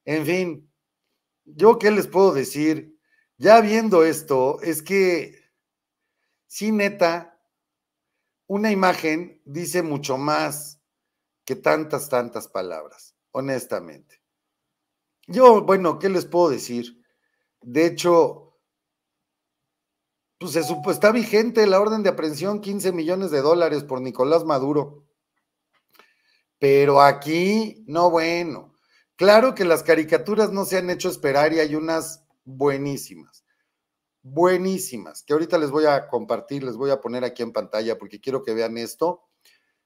En fin, yo qué les puedo decir. Ya viendo esto, es que sí, neta, una imagen dice mucho más que tantas, tantas palabras, honestamente. Yo, bueno, ¿qué les puedo decir? De hecho, pues se está vigente la orden de aprehensión, 15 millones de dólares por Nicolás Maduro. Pero aquí, no, bueno. Claro que las caricaturas no se han hecho esperar y hay unas buenísimas, buenísimas, que ahorita les voy a compartir, les voy a poner aquí en pantalla porque quiero que vean esto.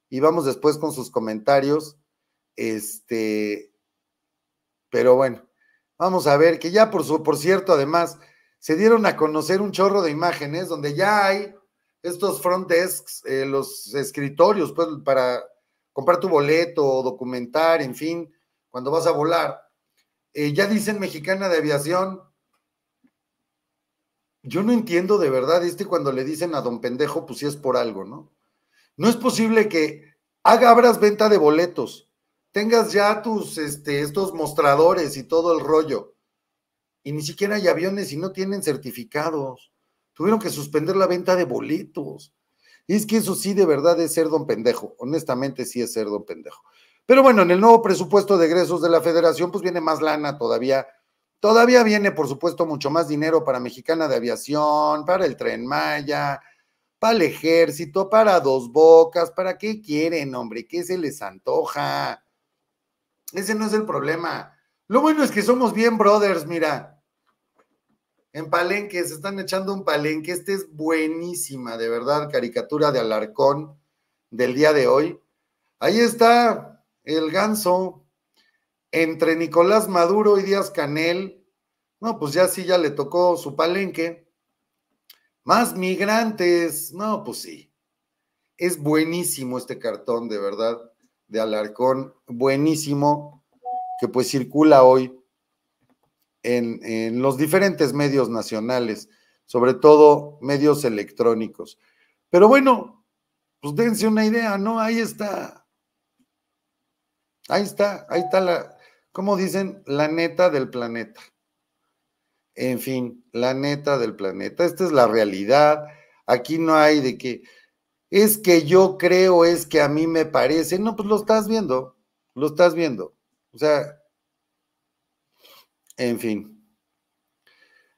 Y vamos después con sus comentarios. Este, pero bueno, vamos a ver que ya por por cierto, además, se dieron a conocer un chorro de imágenes donde ya hay estos front desks, eh, los escritorios, pues, para comprar tu boleto o documentar, en fin, cuando vas a volar. Eh, ya dicen Mexicana de Aviación, yo no entiendo de verdad, este cuando le dicen a don pendejo, pues si es por algo, ¿no? No es posible que haga, abras venta de boletos, tengas ya tus, este, estos mostradores y todo el rollo, y ni siquiera hay aviones y no tienen certificados. Tuvieron que suspender la venta de boletos. Y es que eso sí de verdad es ser don pendejo, honestamente sí es ser don pendejo. Pero bueno, en el nuevo presupuesto de egresos de la federación, pues viene más lana todavía Todavía viene, por supuesto, mucho más dinero para Mexicana de Aviación, para el Tren Maya, para el Ejército, para Dos Bocas, ¿para qué quieren, hombre? ¿Qué se les antoja? Ese no es el problema. Lo bueno es que somos bien brothers, mira. En Palenque, se están echando un palenque. Este es buenísima, de verdad, caricatura de Alarcón del día de hoy. Ahí está el ganso, entre Nicolás Maduro y Díaz Canel, no, pues ya sí, ya le tocó su palenque. Más migrantes, no, pues sí. Es buenísimo este cartón, de verdad, de Alarcón, buenísimo, que pues circula hoy en, los diferentes medios nacionales, sobre todo medios electrónicos. Pero bueno, pues dense una idea, ¿no? Ahí está. Ahí está, ahí está la, ¿cómo dicen? La neta del planeta. En fin, la neta del planeta. Esta es la realidad. Aquí no hay de que es que yo creo, es que a mí me parece. No, pues lo estás viendo, lo estás viendo. O sea, en fin.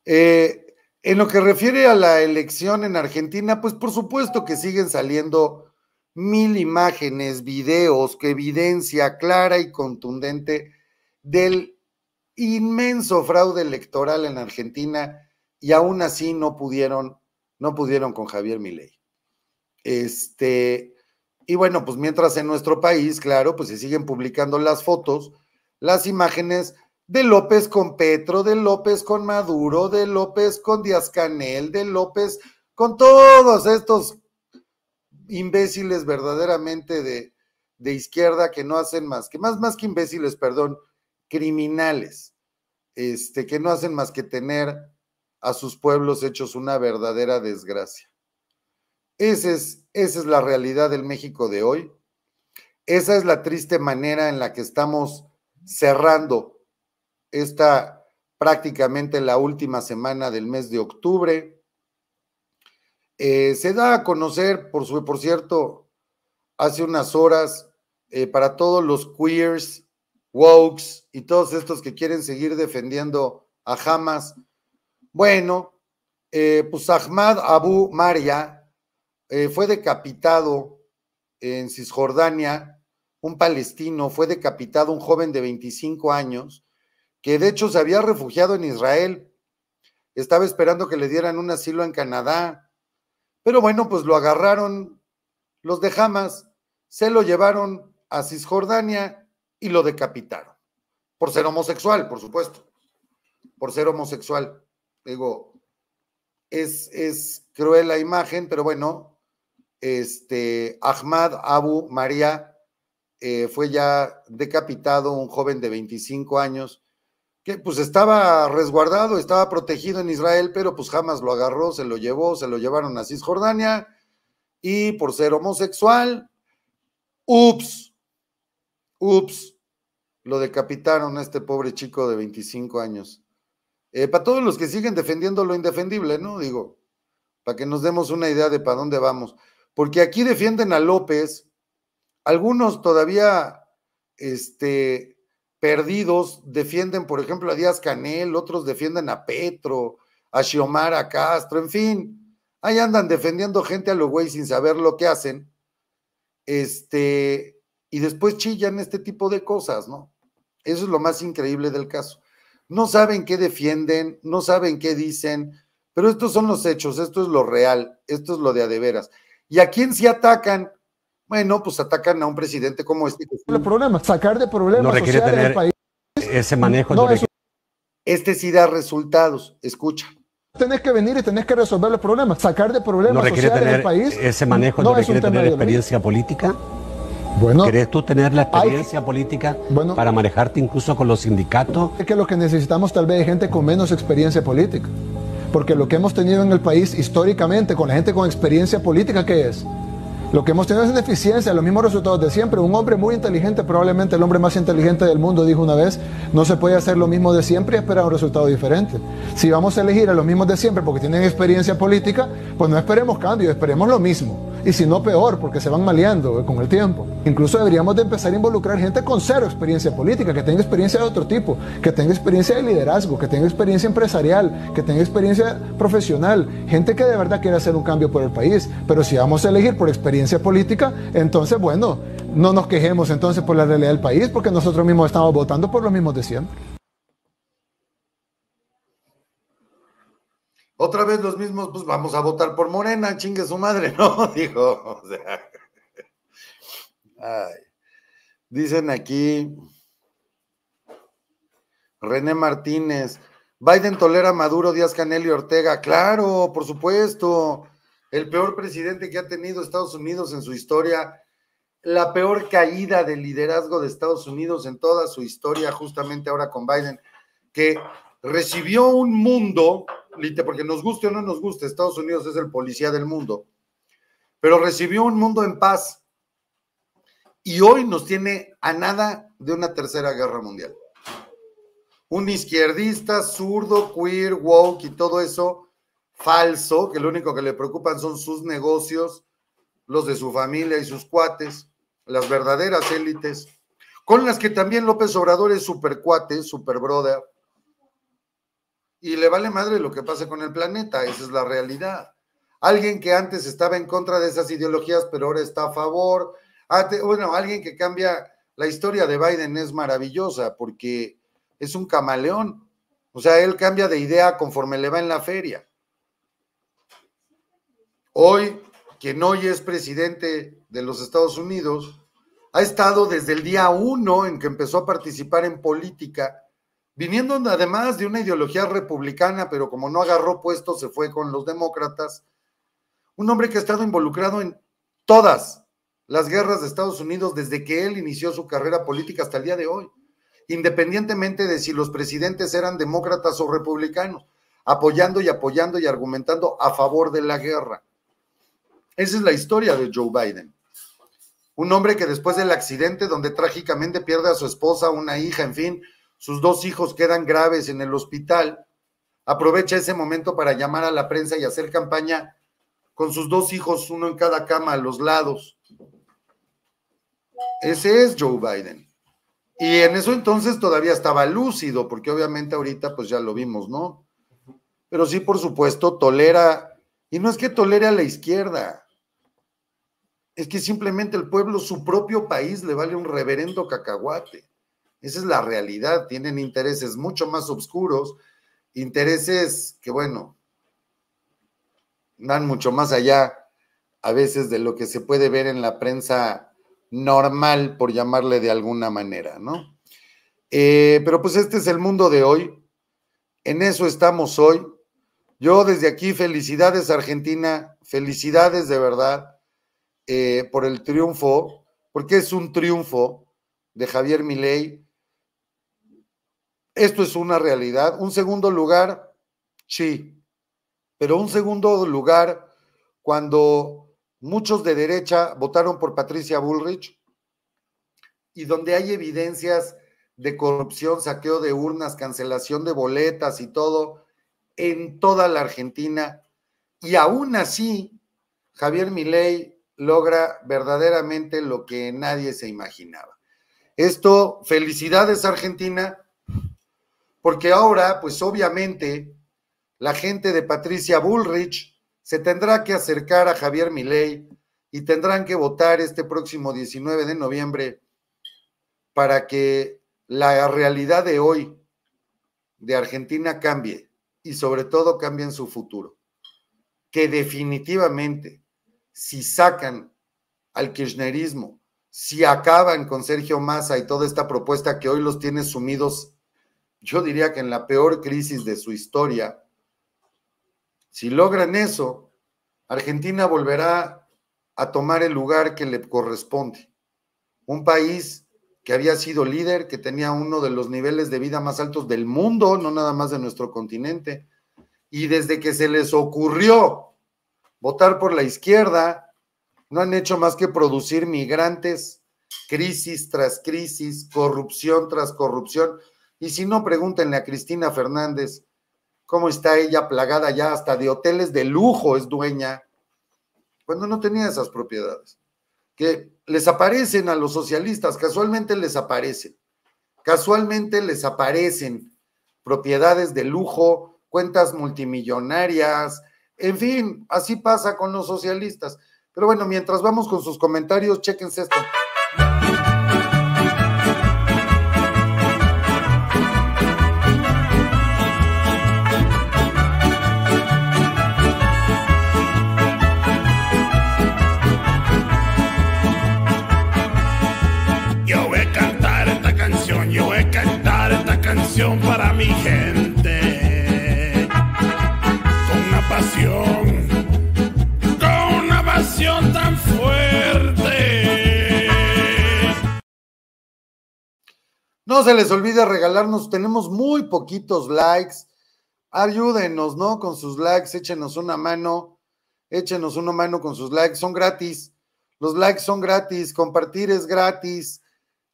Eh, en lo que refiere a la elección en Argentina, pues por supuesto que siguen saliendo mil imágenes, videos que evidencia clara y contundente del inmenso fraude electoral en Argentina y aún así no pudieron, no pudieron con Javier Milei. Este, y bueno, pues mientras en nuestro país, claro, pues se siguen publicando las fotos, las imágenes de López con Petro, de López con Maduro, de López con Díaz Canel, de López con todos estos imbéciles verdaderamente de, de izquierda que no hacen más que, más, más que imbéciles, perdón, criminales, este, que no hacen más que tener a sus pueblos hechos una verdadera desgracia. es, esa es la realidad del México de hoy. Esa es la triste manera en la que estamos cerrando esta prácticamente la última semana del mes de octubre. Eh, se da a conocer, por, su, por cierto, hace unas horas, eh, para todos los queers y todos estos que quieren seguir defendiendo a Hamas. Bueno, eh, pues Ahmad Abu Maria eh, fue decapitado en Cisjordania, un palestino, fue decapitado un joven de 25 años, que de hecho se había refugiado en Israel, estaba esperando que le dieran un asilo en Canadá, pero bueno, pues lo agarraron los de Hamas, se lo llevaron a Cisjordania y lo decapitaron. Por ser homosexual, por supuesto. Por ser homosexual. Digo, es, es cruel la imagen, pero bueno, este, Ahmad Abu María eh, fue ya decapitado, un joven de 25 años, que pues estaba resguardado, estaba protegido en Israel, pero pues jamás lo agarró, se lo llevó, se lo llevaron a Cisjordania, y por ser homosexual, ups, Ups, lo decapitaron a este pobre chico de 25 años. Eh, para todos los que siguen defendiendo lo indefendible, ¿no? Digo, para que nos demos una idea de para dónde vamos. Porque aquí defienden a López, algunos todavía este, perdidos defienden, por ejemplo, a Díaz Canel, otros defienden a Petro, a Xiomara Castro, en fin, ahí andan defendiendo gente a los güeyes sin saber lo que hacen. Este, y después chillan este tipo de cosas, ¿no? Eso es lo más increíble del caso. No saben qué defienden, no saben qué dicen, pero estos son los hechos, esto es lo real, esto es lo de veras ¿Y a quién se atacan? Bueno, pues atacan a un presidente como este. El problema, sacar de problemas no requiere tener el país. Ese manejo no, Este sí da resultados, escucha tenés que venir y tenés que resolver los problemas, sacar de problemas no requiere tener país. Ese manejo no, no requiere tener experiencia política. Bueno, tú tener la experiencia política para manejarte incluso con los sindicatos? Es que lo que necesitamos tal vez es gente con menos experiencia política. Porque lo que hemos tenido en el país históricamente con la gente con experiencia política, ¿qué es? Lo que hemos tenido es deficiencia, los mismos resultados de siempre. Un hombre muy inteligente, probablemente el hombre más inteligente del mundo, dijo una vez, no se puede hacer lo mismo de siempre y esperar un resultado diferente. Si vamos a elegir a los mismos de siempre porque tienen experiencia política, pues no esperemos cambio, esperemos lo mismo. Y si no, peor, porque se van maleando con el tiempo. Incluso deberíamos de empezar a involucrar gente con cero experiencia política, que tenga experiencia de otro tipo, que tenga experiencia de liderazgo, que tenga experiencia empresarial, que tenga experiencia profesional, gente que de verdad quiere hacer un cambio por el país. Pero si vamos a elegir por experiencia política, entonces, bueno, no nos quejemos entonces por la realidad del país, porque nosotros mismos estamos votando por los mismos de otra vez los mismos, pues vamos a votar por Morena, chingue su madre, ¿no? Dijo, o sea. Ay. Dicen aquí, René Martínez, Biden tolera a Maduro, Díaz Canel y Ortega. Claro, por supuesto. El peor presidente que ha tenido Estados Unidos en su historia, la peor caída del liderazgo de Estados Unidos en toda su historia, justamente ahora con Biden, que recibió un mundo porque nos guste o no nos guste, Estados Unidos es el policía del mundo, pero recibió un mundo en paz y hoy nos tiene a nada de una tercera guerra mundial. Un izquierdista, zurdo, queer, woke y todo eso falso, que lo único que le preocupan son sus negocios, los de su familia y sus cuates, las verdaderas élites, con las que también López Obrador es super cuate, super brother, y le vale madre lo que pase con el planeta, esa es la realidad. Alguien que antes estaba en contra de esas ideologías, pero ahora está a favor. Ah, bueno, alguien que cambia, la historia de Biden es maravillosa porque es un camaleón. O sea, él cambia de idea conforme le va en la feria. Hoy, quien hoy es presidente de los Estados Unidos, ha estado desde el día uno en que empezó a participar en política viniendo además de una ideología republicana, pero como no agarró puesto, se fue con los demócratas, un hombre que ha estado involucrado en todas las guerras de Estados Unidos desde que él inició su carrera política hasta el día de hoy, independientemente de si los presidentes eran demócratas o republicanos, apoyando y apoyando y argumentando a favor de la guerra. Esa es la historia de Joe Biden. Un hombre que después del accidente donde trágicamente pierde a su esposa, una hija, en fin, sus dos hijos quedan graves en el hospital, aprovecha ese momento para llamar a la prensa y hacer campaña con sus dos hijos, uno en cada cama, a los lados. Ese es Joe Biden. Y en eso entonces todavía estaba lúcido, porque obviamente ahorita pues ya lo vimos, ¿no? Pero sí, por supuesto, tolera, y no es que tolere a la izquierda, es que simplemente el pueblo, su propio país, le vale un reverendo cacahuate. Esa es la realidad. Tienen intereses mucho más oscuros, intereses que, bueno, van mucho más allá a veces de lo que se puede ver en la prensa normal, por llamarle de alguna manera, ¿no? Eh, pero pues este es el mundo de hoy. En eso estamos hoy. Yo desde aquí, felicidades Argentina, felicidades de verdad eh, por el triunfo, porque es un triunfo de Javier Milei, esto es una realidad. Un segundo lugar, sí, pero un segundo lugar cuando muchos de derecha votaron por Patricia Bullrich y donde hay evidencias de corrupción, saqueo de urnas, cancelación de boletas y todo en toda la Argentina. Y aún así, Javier Milei logra verdaderamente lo que nadie se imaginaba. Esto, felicidades Argentina, porque ahora, pues obviamente, la gente de Patricia Bullrich se tendrá que acercar a Javier Milei y tendrán que votar este próximo 19 de noviembre para que la realidad de hoy de Argentina cambie y sobre todo cambie en su futuro. Que definitivamente, si sacan al kirchnerismo, si acaban con Sergio Massa y toda esta propuesta que hoy los tiene sumidos yo diría que en la peor crisis de su historia, si logran eso, Argentina volverá a tomar el lugar que le corresponde. Un país que había sido líder, que tenía uno de los niveles de vida más altos del mundo, no nada más de nuestro continente. Y desde que se les ocurrió votar por la izquierda, no han hecho más que producir migrantes, crisis tras crisis, corrupción tras corrupción y si no, pregúntenle a Cristina Fernández cómo está ella plagada ya hasta de hoteles de lujo es dueña, cuando no tenía esas propiedades. Que les aparecen a los socialistas, casualmente les aparecen, casualmente les aparecen propiedades de lujo, cuentas multimillonarias, en fin, así pasa con los socialistas. Pero bueno, mientras vamos con sus comentarios, chequense esto. para mi gente. Con una pasión, con una pasión tan fuerte. No se les olvide regalarnos, tenemos muy poquitos likes. Ayúdenos, ¿no? Con sus likes, échenos una mano, échenos una mano con sus likes, son gratis. Los likes son gratis, compartir es gratis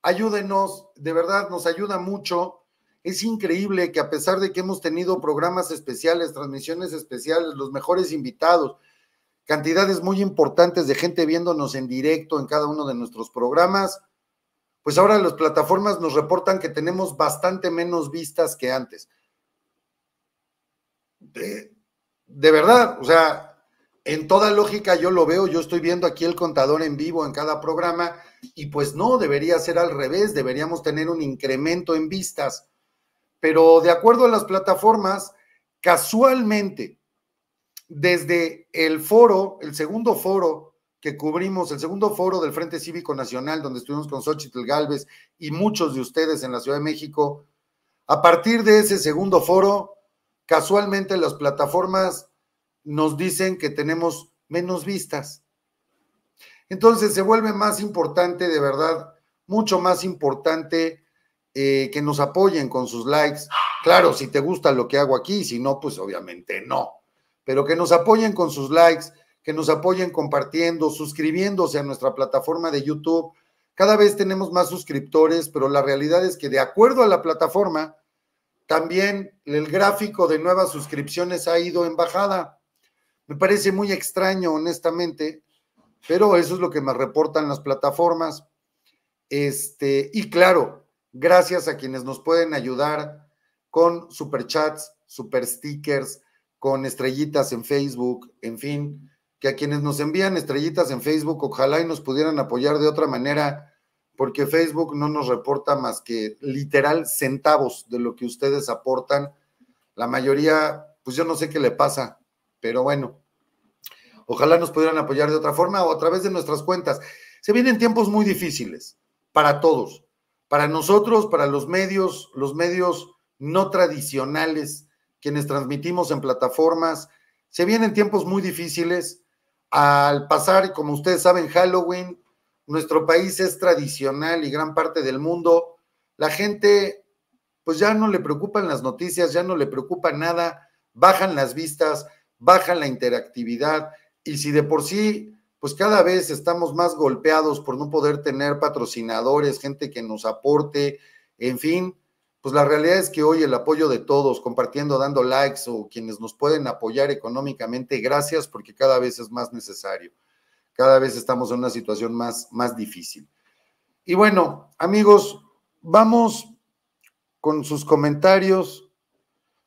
ayúdenos, de verdad nos ayuda mucho es increíble que a pesar de que hemos tenido programas especiales, transmisiones especiales, los mejores invitados, cantidades muy importantes de gente viéndonos en directo en cada uno de nuestros programas, pues ahora las plataformas nos reportan que tenemos bastante menos vistas que antes. De, verdad, o sea, en toda lógica yo lo veo, yo estoy viendo aquí el contador en vivo en cada programa y pues no, debería ser al revés, deberíamos tener un incremento en vistas pero de acuerdo a las plataformas, casualmente, desde el foro, el segundo foro que cubrimos, el segundo foro del Frente Cívico Nacional, donde estuvimos con Xochitl Galvez y muchos de ustedes en la Ciudad de México, a partir de ese segundo foro, casualmente las plataformas nos dicen que tenemos menos vistas. Entonces se vuelve más importante, de verdad, mucho más importante eh, que nos apoyen con sus likes. Claro, si te gusta lo que hago aquí, si no, pues obviamente no. Pero que nos apoyen con sus likes, que nos apoyen compartiendo, suscribiéndose a nuestra plataforma de YouTube. Cada vez tenemos más suscriptores, pero la realidad es que de acuerdo a la plataforma, también el gráfico de nuevas suscripciones ha ido en bajada. Me parece muy extraño, honestamente, pero eso es lo que me reportan las plataformas. Este, y claro, Gracias a quienes nos pueden ayudar con superchats, super stickers, con estrellitas en Facebook, en fin, que a quienes nos envían estrellitas en Facebook, ojalá y nos pudieran apoyar de otra manera, porque Facebook no nos reporta más que literal centavos de lo que ustedes aportan. La mayoría, pues yo no sé qué le pasa, pero bueno, ojalá nos pudieran apoyar de otra forma o a través de nuestras cuentas. Se vienen tiempos muy difíciles para todos. Para nosotros, para los medios, los medios no tradicionales, quienes transmitimos en plataformas, se vienen tiempos muy difíciles. Al pasar, como ustedes saben, Halloween, nuestro país es tradicional y gran parte del mundo, la gente pues ya no le preocupan las noticias, ya no le preocupa nada, bajan las vistas, bajan la interactividad y si de por sí pues cada vez estamos más golpeados por no poder tener patrocinadores, gente que nos aporte, en fin, pues la realidad es que hoy el apoyo de todos, compartiendo, dando likes o quienes nos pueden apoyar económicamente, gracias porque cada vez es más necesario. Cada vez estamos en una situación más, más difícil. Y bueno, amigos, vamos con sus comentarios.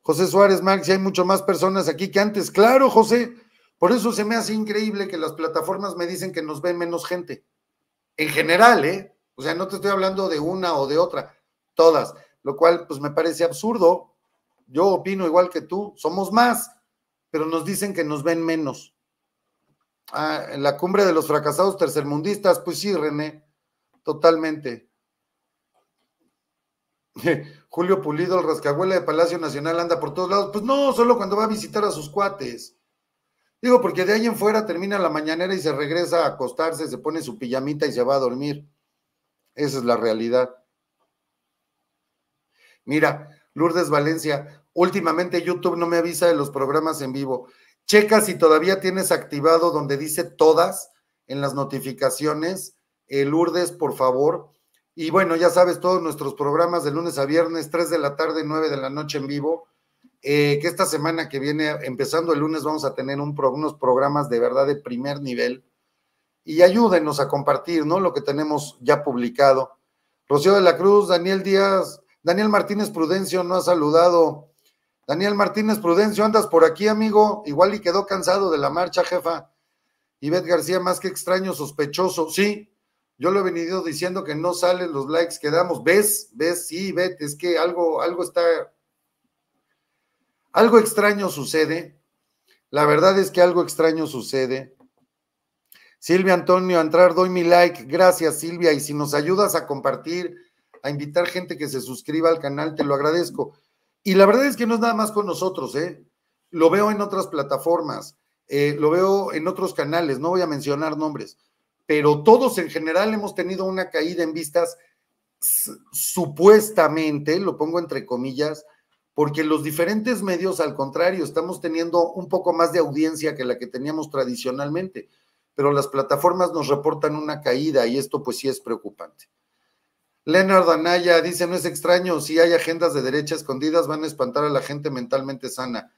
José Suárez Max, hay mucho más personas aquí que antes. Claro, José, por eso se me hace increíble que las plataformas me dicen que nos ven menos gente. En general, ¿eh? O sea, no te estoy hablando de una o de otra, todas, lo cual pues me parece absurdo. Yo opino igual que tú, somos más, pero nos dicen que nos ven menos. Ah, en la cumbre de los fracasados tercermundistas, pues sí, René, totalmente. Julio Pulido, el rascabuela de Palacio Nacional, anda por todos lados. Pues no, solo cuando va a visitar a sus cuates. Digo, porque de ahí en fuera termina la mañanera y se regresa a acostarse, se pone su pijamita y se va a dormir. Esa es la realidad. Mira, Lourdes Valencia, últimamente YouTube no me avisa de los programas en vivo. Checa si todavía tienes activado donde dice todas en las notificaciones. Eh, Lourdes, por favor. Y bueno, ya sabes, todos nuestros programas de lunes a viernes, 3 de la tarde, 9 de la noche en vivo. Eh, que esta semana que viene, empezando el lunes, vamos a tener unos programas de verdad de primer nivel. Y ayúdenos a compartir, ¿no? Lo que tenemos ya publicado. Rocío de la Cruz, Daniel Díaz, Daniel Martínez Prudencio no ha saludado. Daniel Martínez Prudencio, andas por aquí, amigo. Igual y quedó cansado de la marcha, jefa. Bet García, más que extraño, sospechoso. Sí, yo lo he venido diciendo que no salen los likes que damos. ¿Ves? ¿Ves? Sí, Bet, es que algo, algo está algo extraño sucede. La verdad es que algo extraño sucede. Silvia Antonio, a entrar, doy mi like. Gracias, Silvia. Y si nos ayudas a compartir, a invitar gente que se suscriba al canal, te lo agradezco. Y la verdad es que no es nada más con nosotros, ¿eh? Lo veo en otras plataformas, eh, lo veo en otros canales, no voy a mencionar nombres, pero todos en general hemos tenido una caída en vistas supuestamente, lo pongo entre comillas, porque los diferentes medios, al contrario, estamos teniendo un poco más de audiencia que la que teníamos tradicionalmente, pero las plataformas nos reportan una caída y esto pues sí es preocupante. Leonard Anaya dice, no es extraño, si hay agendas de derecha escondidas van a espantar a la gente mentalmente sana.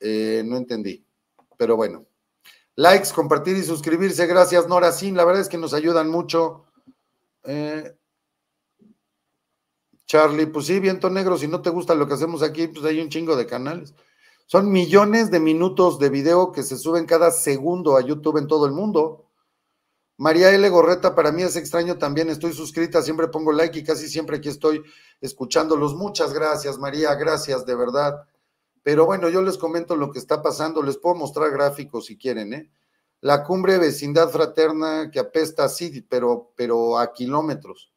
Eh, no entendí, pero bueno. Likes, compartir y suscribirse. Gracias, Nora Sin. La verdad es que nos ayudan mucho. Eh, Charlie, pues sí, viento negro, si no te gusta lo que hacemos aquí, pues hay un chingo de canales. Son millones de minutos de video que se suben cada segundo a YouTube en todo el mundo. María L. Gorreta, para mí es extraño también, estoy suscrita, siempre pongo like y casi siempre aquí estoy escuchándolos. Muchas gracias, María, gracias de verdad. Pero bueno, yo les comento lo que está pasando, les puedo mostrar gráficos si quieren, ¿eh? La cumbre vecindad fraterna que apesta así, pero, pero a kilómetros.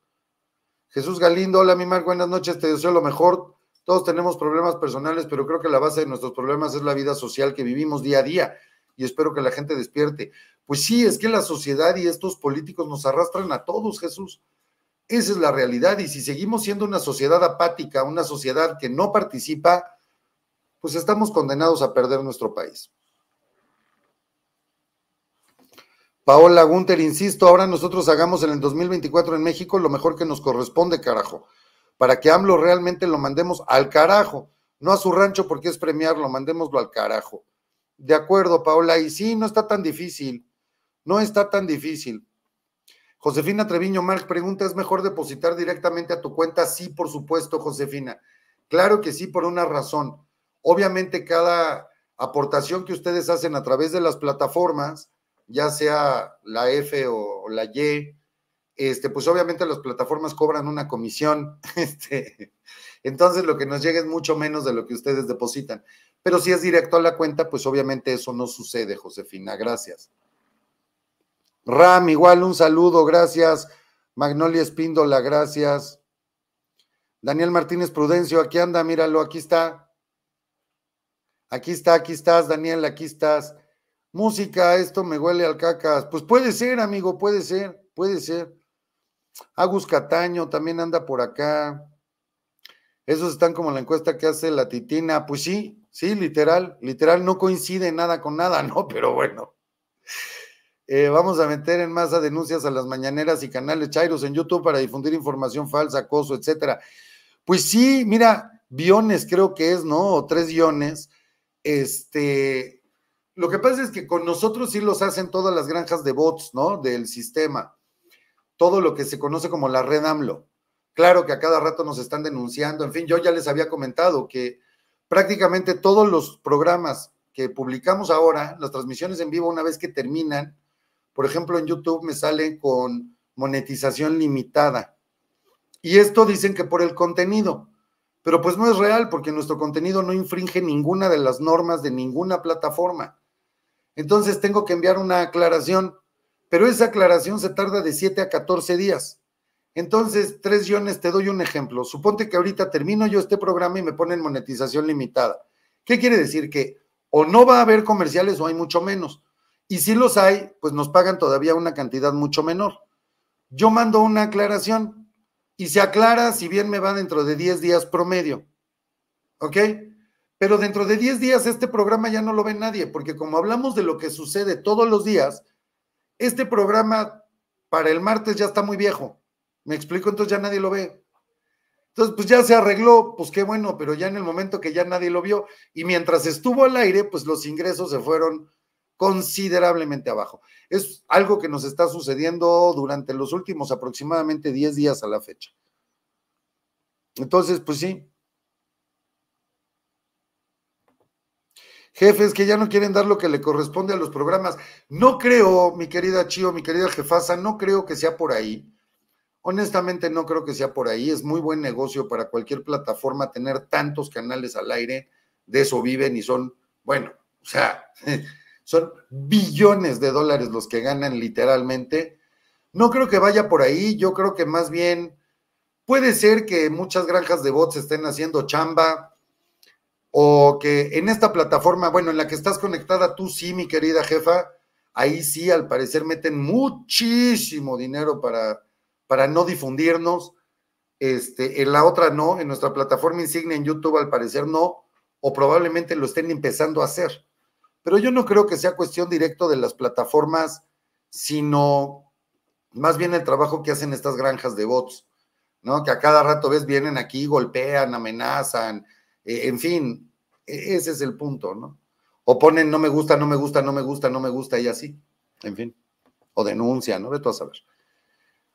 Jesús Galindo, hola mi mar, buenas noches, te deseo lo mejor. Todos tenemos problemas personales, pero creo que la base de nuestros problemas es la vida social que vivimos día a día y espero que la gente despierte. Pues sí, es que la sociedad y estos políticos nos arrastran a todos, Jesús. Esa es la realidad y si seguimos siendo una sociedad apática, una sociedad que no participa, pues estamos condenados a perder nuestro país. Paola Gunter, insisto, ahora nosotros hagamos en el 2024 en México lo mejor que nos corresponde, carajo, para que AMLO realmente lo mandemos al carajo, no a su rancho porque es premiarlo, mandémoslo al carajo. De acuerdo, Paola, y sí, no está tan difícil, no está tan difícil. Josefina Treviño Marc pregunta, ¿es mejor depositar directamente a tu cuenta? Sí, por supuesto, Josefina. Claro que sí, por una razón. Obviamente cada aportación que ustedes hacen a través de las plataformas ya sea la F o la Y, este, pues obviamente las plataformas cobran una comisión, este, entonces lo que nos llega es mucho menos de lo que ustedes depositan. Pero si es directo a la cuenta, pues obviamente eso no sucede, Josefina, gracias. Ram, igual un saludo, gracias. Magnolia Espíndola, gracias. Daniel Martínez Prudencio, aquí anda, míralo, aquí está. Aquí está, aquí estás, Daniel, aquí estás música, esto me huele al cacas. Pues puede ser, amigo, puede ser, puede ser. Agus Cataño también anda por acá. Esos están como la encuesta que hace la titina. Pues sí, sí, literal, literal, no coincide nada con nada, ¿no? Pero bueno. Eh, vamos a meter en masa denuncias a las mañaneras y canales Chairos en YouTube para difundir información falsa, acoso, etcétera. Pues sí, mira, guiones, creo que es, ¿no? O tres guiones, este, lo que pasa es que con nosotros sí los hacen todas las granjas de bots, ¿no? Del sistema. Todo lo que se conoce como la red AMLO. Claro que a cada rato nos están denunciando. En fin, yo ya les había comentado que prácticamente todos los programas que publicamos ahora, las transmisiones en vivo, una vez que terminan, por ejemplo, en YouTube me salen con monetización limitada. Y esto dicen que por el contenido, pero pues no es real porque nuestro contenido no infringe ninguna de las normas de ninguna plataforma entonces tengo que enviar una aclaración, pero esa aclaración se tarda de 7 a 14 días. Entonces, tres guiones, te doy un ejemplo. Suponte que ahorita termino yo este programa y me ponen monetización limitada. ¿Qué quiere decir? Que o no va a haber comerciales o hay mucho menos. Y si los hay, pues nos pagan todavía una cantidad mucho menor. Yo mando una aclaración y se aclara si bien me va dentro de 10 días promedio. ¿Ok? Pero dentro de 10 días este programa ya no lo ve nadie, porque como hablamos de lo que sucede todos los días, este programa para el martes ya está muy viejo. ¿Me explico? Entonces ya nadie lo ve. Entonces, pues ya se arregló, pues qué bueno, pero ya en el momento que ya nadie lo vio y mientras estuvo al aire, pues los ingresos se fueron considerablemente abajo. Es algo que nos está sucediendo durante los últimos aproximadamente 10 días a la fecha. Entonces, pues sí, jefes que ya no quieren dar lo que le corresponde a los programas. No creo, mi querida Chio, mi querida jefasa, no creo que sea por ahí. Honestamente no creo que sea por ahí. Es muy buen negocio para cualquier plataforma tener tantos canales al aire. De eso viven y son, bueno, o sea, son billones de dólares los que ganan literalmente. No creo que vaya por ahí. Yo creo que más bien puede ser que muchas granjas de bots estén haciendo chamba o que en esta plataforma, bueno, en la que estás conectada tú sí, mi querida jefa, ahí sí, al parecer meten muchísimo dinero para, para no difundirnos. Este, en la otra no, en nuestra plataforma insignia en YouTube al parecer no, o probablemente lo estén empezando a hacer. Pero yo no creo que sea cuestión directa de las plataformas, sino más bien el trabajo que hacen estas granjas de bots, ¿no? Que a cada rato ves vienen aquí, golpean, amenazan, eh, en fin, e, ese es el punto, ¿no? O ponen no me gusta, no me gusta, no me gusta, no me gusta y así. En fin. O denuncia, ¿no? Ve tú a saber.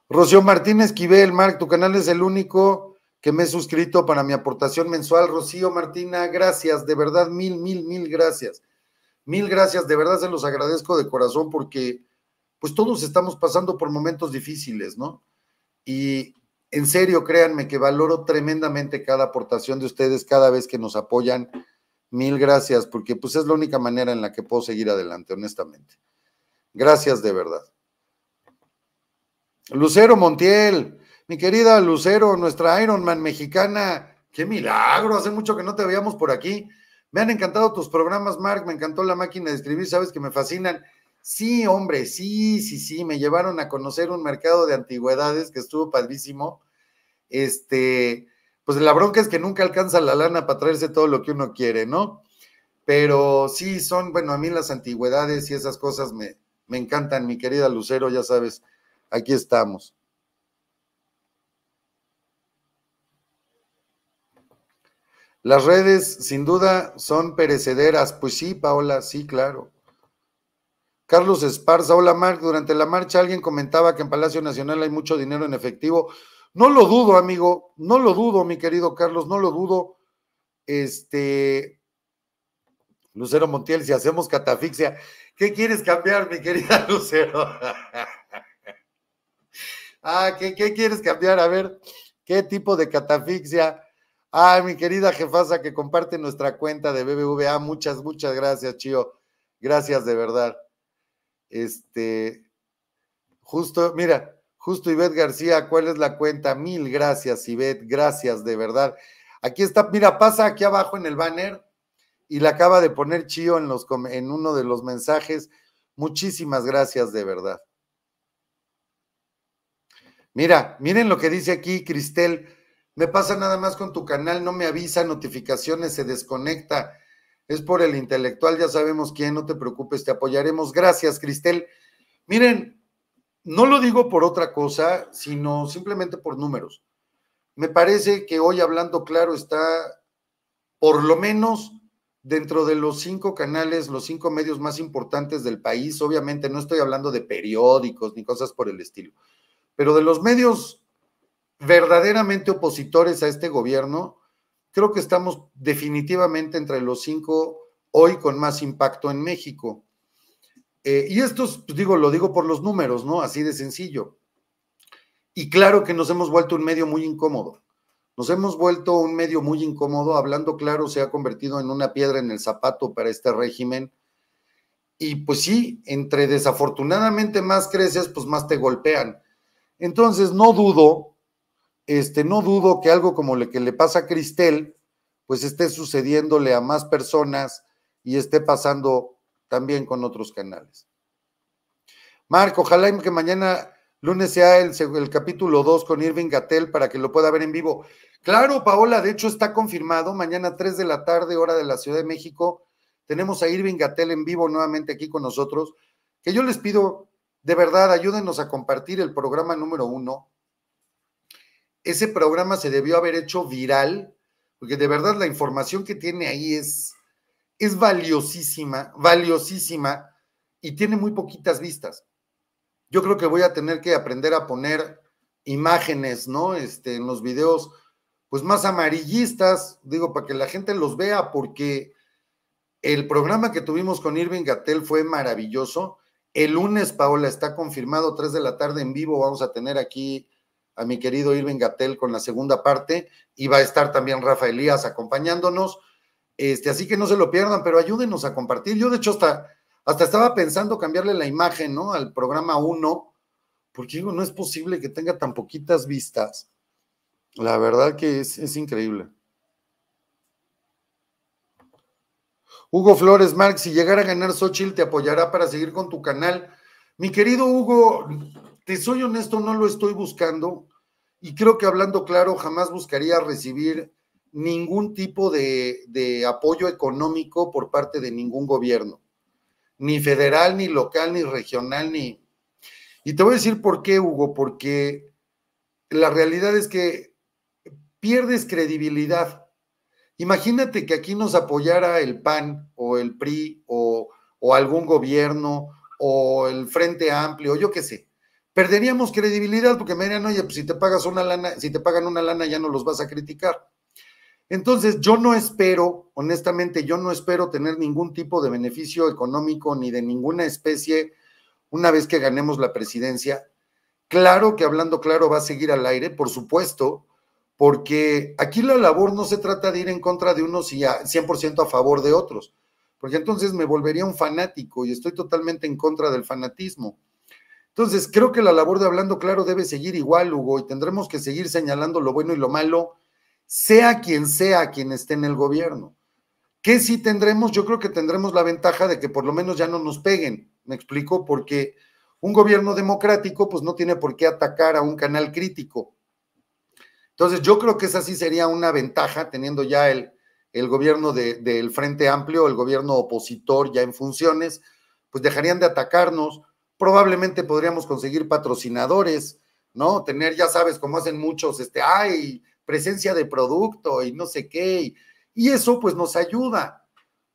Rocío Martínez Quivel, Mark, tu canal es el único que me he suscrito para mi aportación mensual. Rocío Martina, gracias, de verdad, mil, mil, mil gracias. Mil gracias, de verdad se los agradezco de corazón porque pues todos estamos pasando por momentos difíciles, ¿no? Y, en serio, créanme que valoro tremendamente cada aportación de ustedes cada vez que nos apoyan. Mil gracias, porque pues es la única manera en la que puedo seguir adelante, honestamente. Gracias de verdad. Lucero Montiel, mi querida Lucero, nuestra Ironman mexicana, qué milagro, hace mucho que no te veíamos por aquí. Me han encantado tus programas, Mark, me encantó la máquina de escribir, sabes que me fascinan. Sí, hombre, sí, sí, sí, me llevaron a conocer un mercado de antigüedades que estuvo padrísimo este, pues la bronca es que nunca alcanza la lana para traerse todo lo que uno quiere, ¿no? Pero sí son, bueno, a mí las antigüedades y esas cosas me, me encantan, mi querida Lucero, ya sabes, aquí estamos. Las redes, sin duda, son perecederas. Pues sí, Paola, sí, claro. Carlos Esparza, hola Marc, durante la marcha alguien comentaba que en Palacio Nacional hay mucho dinero en efectivo. No lo dudo, amigo, no lo dudo, mi querido Carlos, no lo dudo. Este, Lucero Montiel, si hacemos catafixia, ¿qué quieres cambiar, mi querida Lucero? ah, ¿qué, quieres cambiar? A ver, ¿qué tipo de catafixia? Ah, mi querida jefasa que comparte nuestra cuenta de BBVA, muchas, muchas gracias, Chío. Gracias de verdad. Este, justo, mira, Justo Ivette García, ¿cuál es la cuenta? Mil gracias, Ivette, gracias de verdad. Aquí está, mira, pasa aquí abajo en el banner y la acaba de poner Chío en, en uno de los mensajes. Muchísimas gracias de verdad. Mira, miren lo que dice aquí Cristel. Me pasa nada más con tu canal, no me avisa, notificaciones, se desconecta. Es por el intelectual, ya sabemos quién, no te preocupes, te apoyaremos. Gracias, Cristel. Miren, no lo digo por otra cosa, sino simplemente por números. Me parece que hoy hablando claro está, por lo menos dentro de los cinco canales, los cinco medios más importantes del país, obviamente no estoy hablando de periódicos ni cosas por el estilo, pero de los medios verdaderamente opositores a este gobierno, creo que estamos definitivamente entre los cinco hoy con más impacto en México. Eh, y esto, pues digo, lo digo por los números, ¿no? Así de sencillo. Y claro que nos hemos vuelto un medio muy incómodo. Nos hemos vuelto un medio muy incómodo, hablando claro, se ha convertido en una piedra en el zapato para este régimen. Y pues sí, entre desafortunadamente más creces, pues más te golpean. Entonces, no dudo, este, no dudo que algo como lo que le pasa a Cristel, pues esté sucediéndole a más personas y esté pasando también con otros canales. Marco, ojalá que mañana lunes sea el, el capítulo 2 con Irving Gatel para que lo pueda ver en vivo. Claro, Paola, de hecho está confirmado, mañana 3 de la tarde, hora de la Ciudad de México, tenemos a Irving Gatel en vivo nuevamente aquí con nosotros, que yo les pido, de verdad, ayúdenos a compartir el programa número uno. Ese programa se debió haber hecho viral, porque de verdad la información que tiene ahí es es valiosísima, valiosísima y tiene muy poquitas vistas. Yo creo que voy a tener que aprender a poner imágenes, ¿no? Este, en los videos, pues más amarillistas, digo, para que la gente los vea, porque el programa que tuvimos con Irving Gatel fue maravilloso. El lunes, Paola, está confirmado, 3 de la tarde en vivo, vamos a tener aquí a mi querido Irving Gatel con la segunda parte y va a estar también Rafa Elías acompañándonos. Este, así que no se lo pierdan, pero ayúdenos a compartir. Yo, de hecho, hasta, hasta estaba pensando cambiarle la imagen, ¿no? Al programa 1, porque digo, no es posible que tenga tan poquitas vistas. La verdad que es, es increíble. Hugo Flores, Marx, si llegara a ganar Sochil, te apoyará para seguir con tu canal. Mi querido Hugo, te soy honesto, no lo estoy buscando y creo que hablando claro, jamás buscaría recibir ningún tipo de, apoyo económico por parte de ningún gobierno, ni federal, ni local, ni regional, ni... Y te voy a decir por qué, Hugo, porque la realidad es que pierdes credibilidad. Imagínate que aquí nos apoyara el PAN o el PRI o, o algún gobierno o el Frente Amplio, yo qué sé. Perderíamos credibilidad porque me dirían, oye, pues si te pagas una lana, si te pagan una lana ya no los vas a criticar. Entonces, yo no espero, honestamente, yo no espero tener ningún tipo de beneficio económico ni de ninguna especie una vez que ganemos la presidencia. Claro que hablando claro va a seguir al aire, por supuesto, porque aquí la labor no se trata de ir en contra de unos y a 100% a favor de otros, porque entonces me volvería un fanático y estoy totalmente en contra del fanatismo. Entonces, creo que la labor de hablando claro debe seguir igual, Hugo, y tendremos que seguir señalando lo bueno y lo malo sea quien sea quien esté en el gobierno. ¿Qué sí tendremos? Yo creo que tendremos la ventaja de que por lo menos ya no nos peguen, me explico, porque un gobierno democrático pues no tiene por qué atacar a un canal crítico. Entonces yo creo que esa sí sería una ventaja teniendo ya el, el gobierno del Frente Amplio, el gobierno opositor ya en funciones, pues dejarían de atacarnos, probablemente podríamos conseguir patrocinadores, ¿no? Tener, ya sabes, como hacen muchos, este, ay, presencia de producto y no sé qué. Y, eso pues nos ayuda,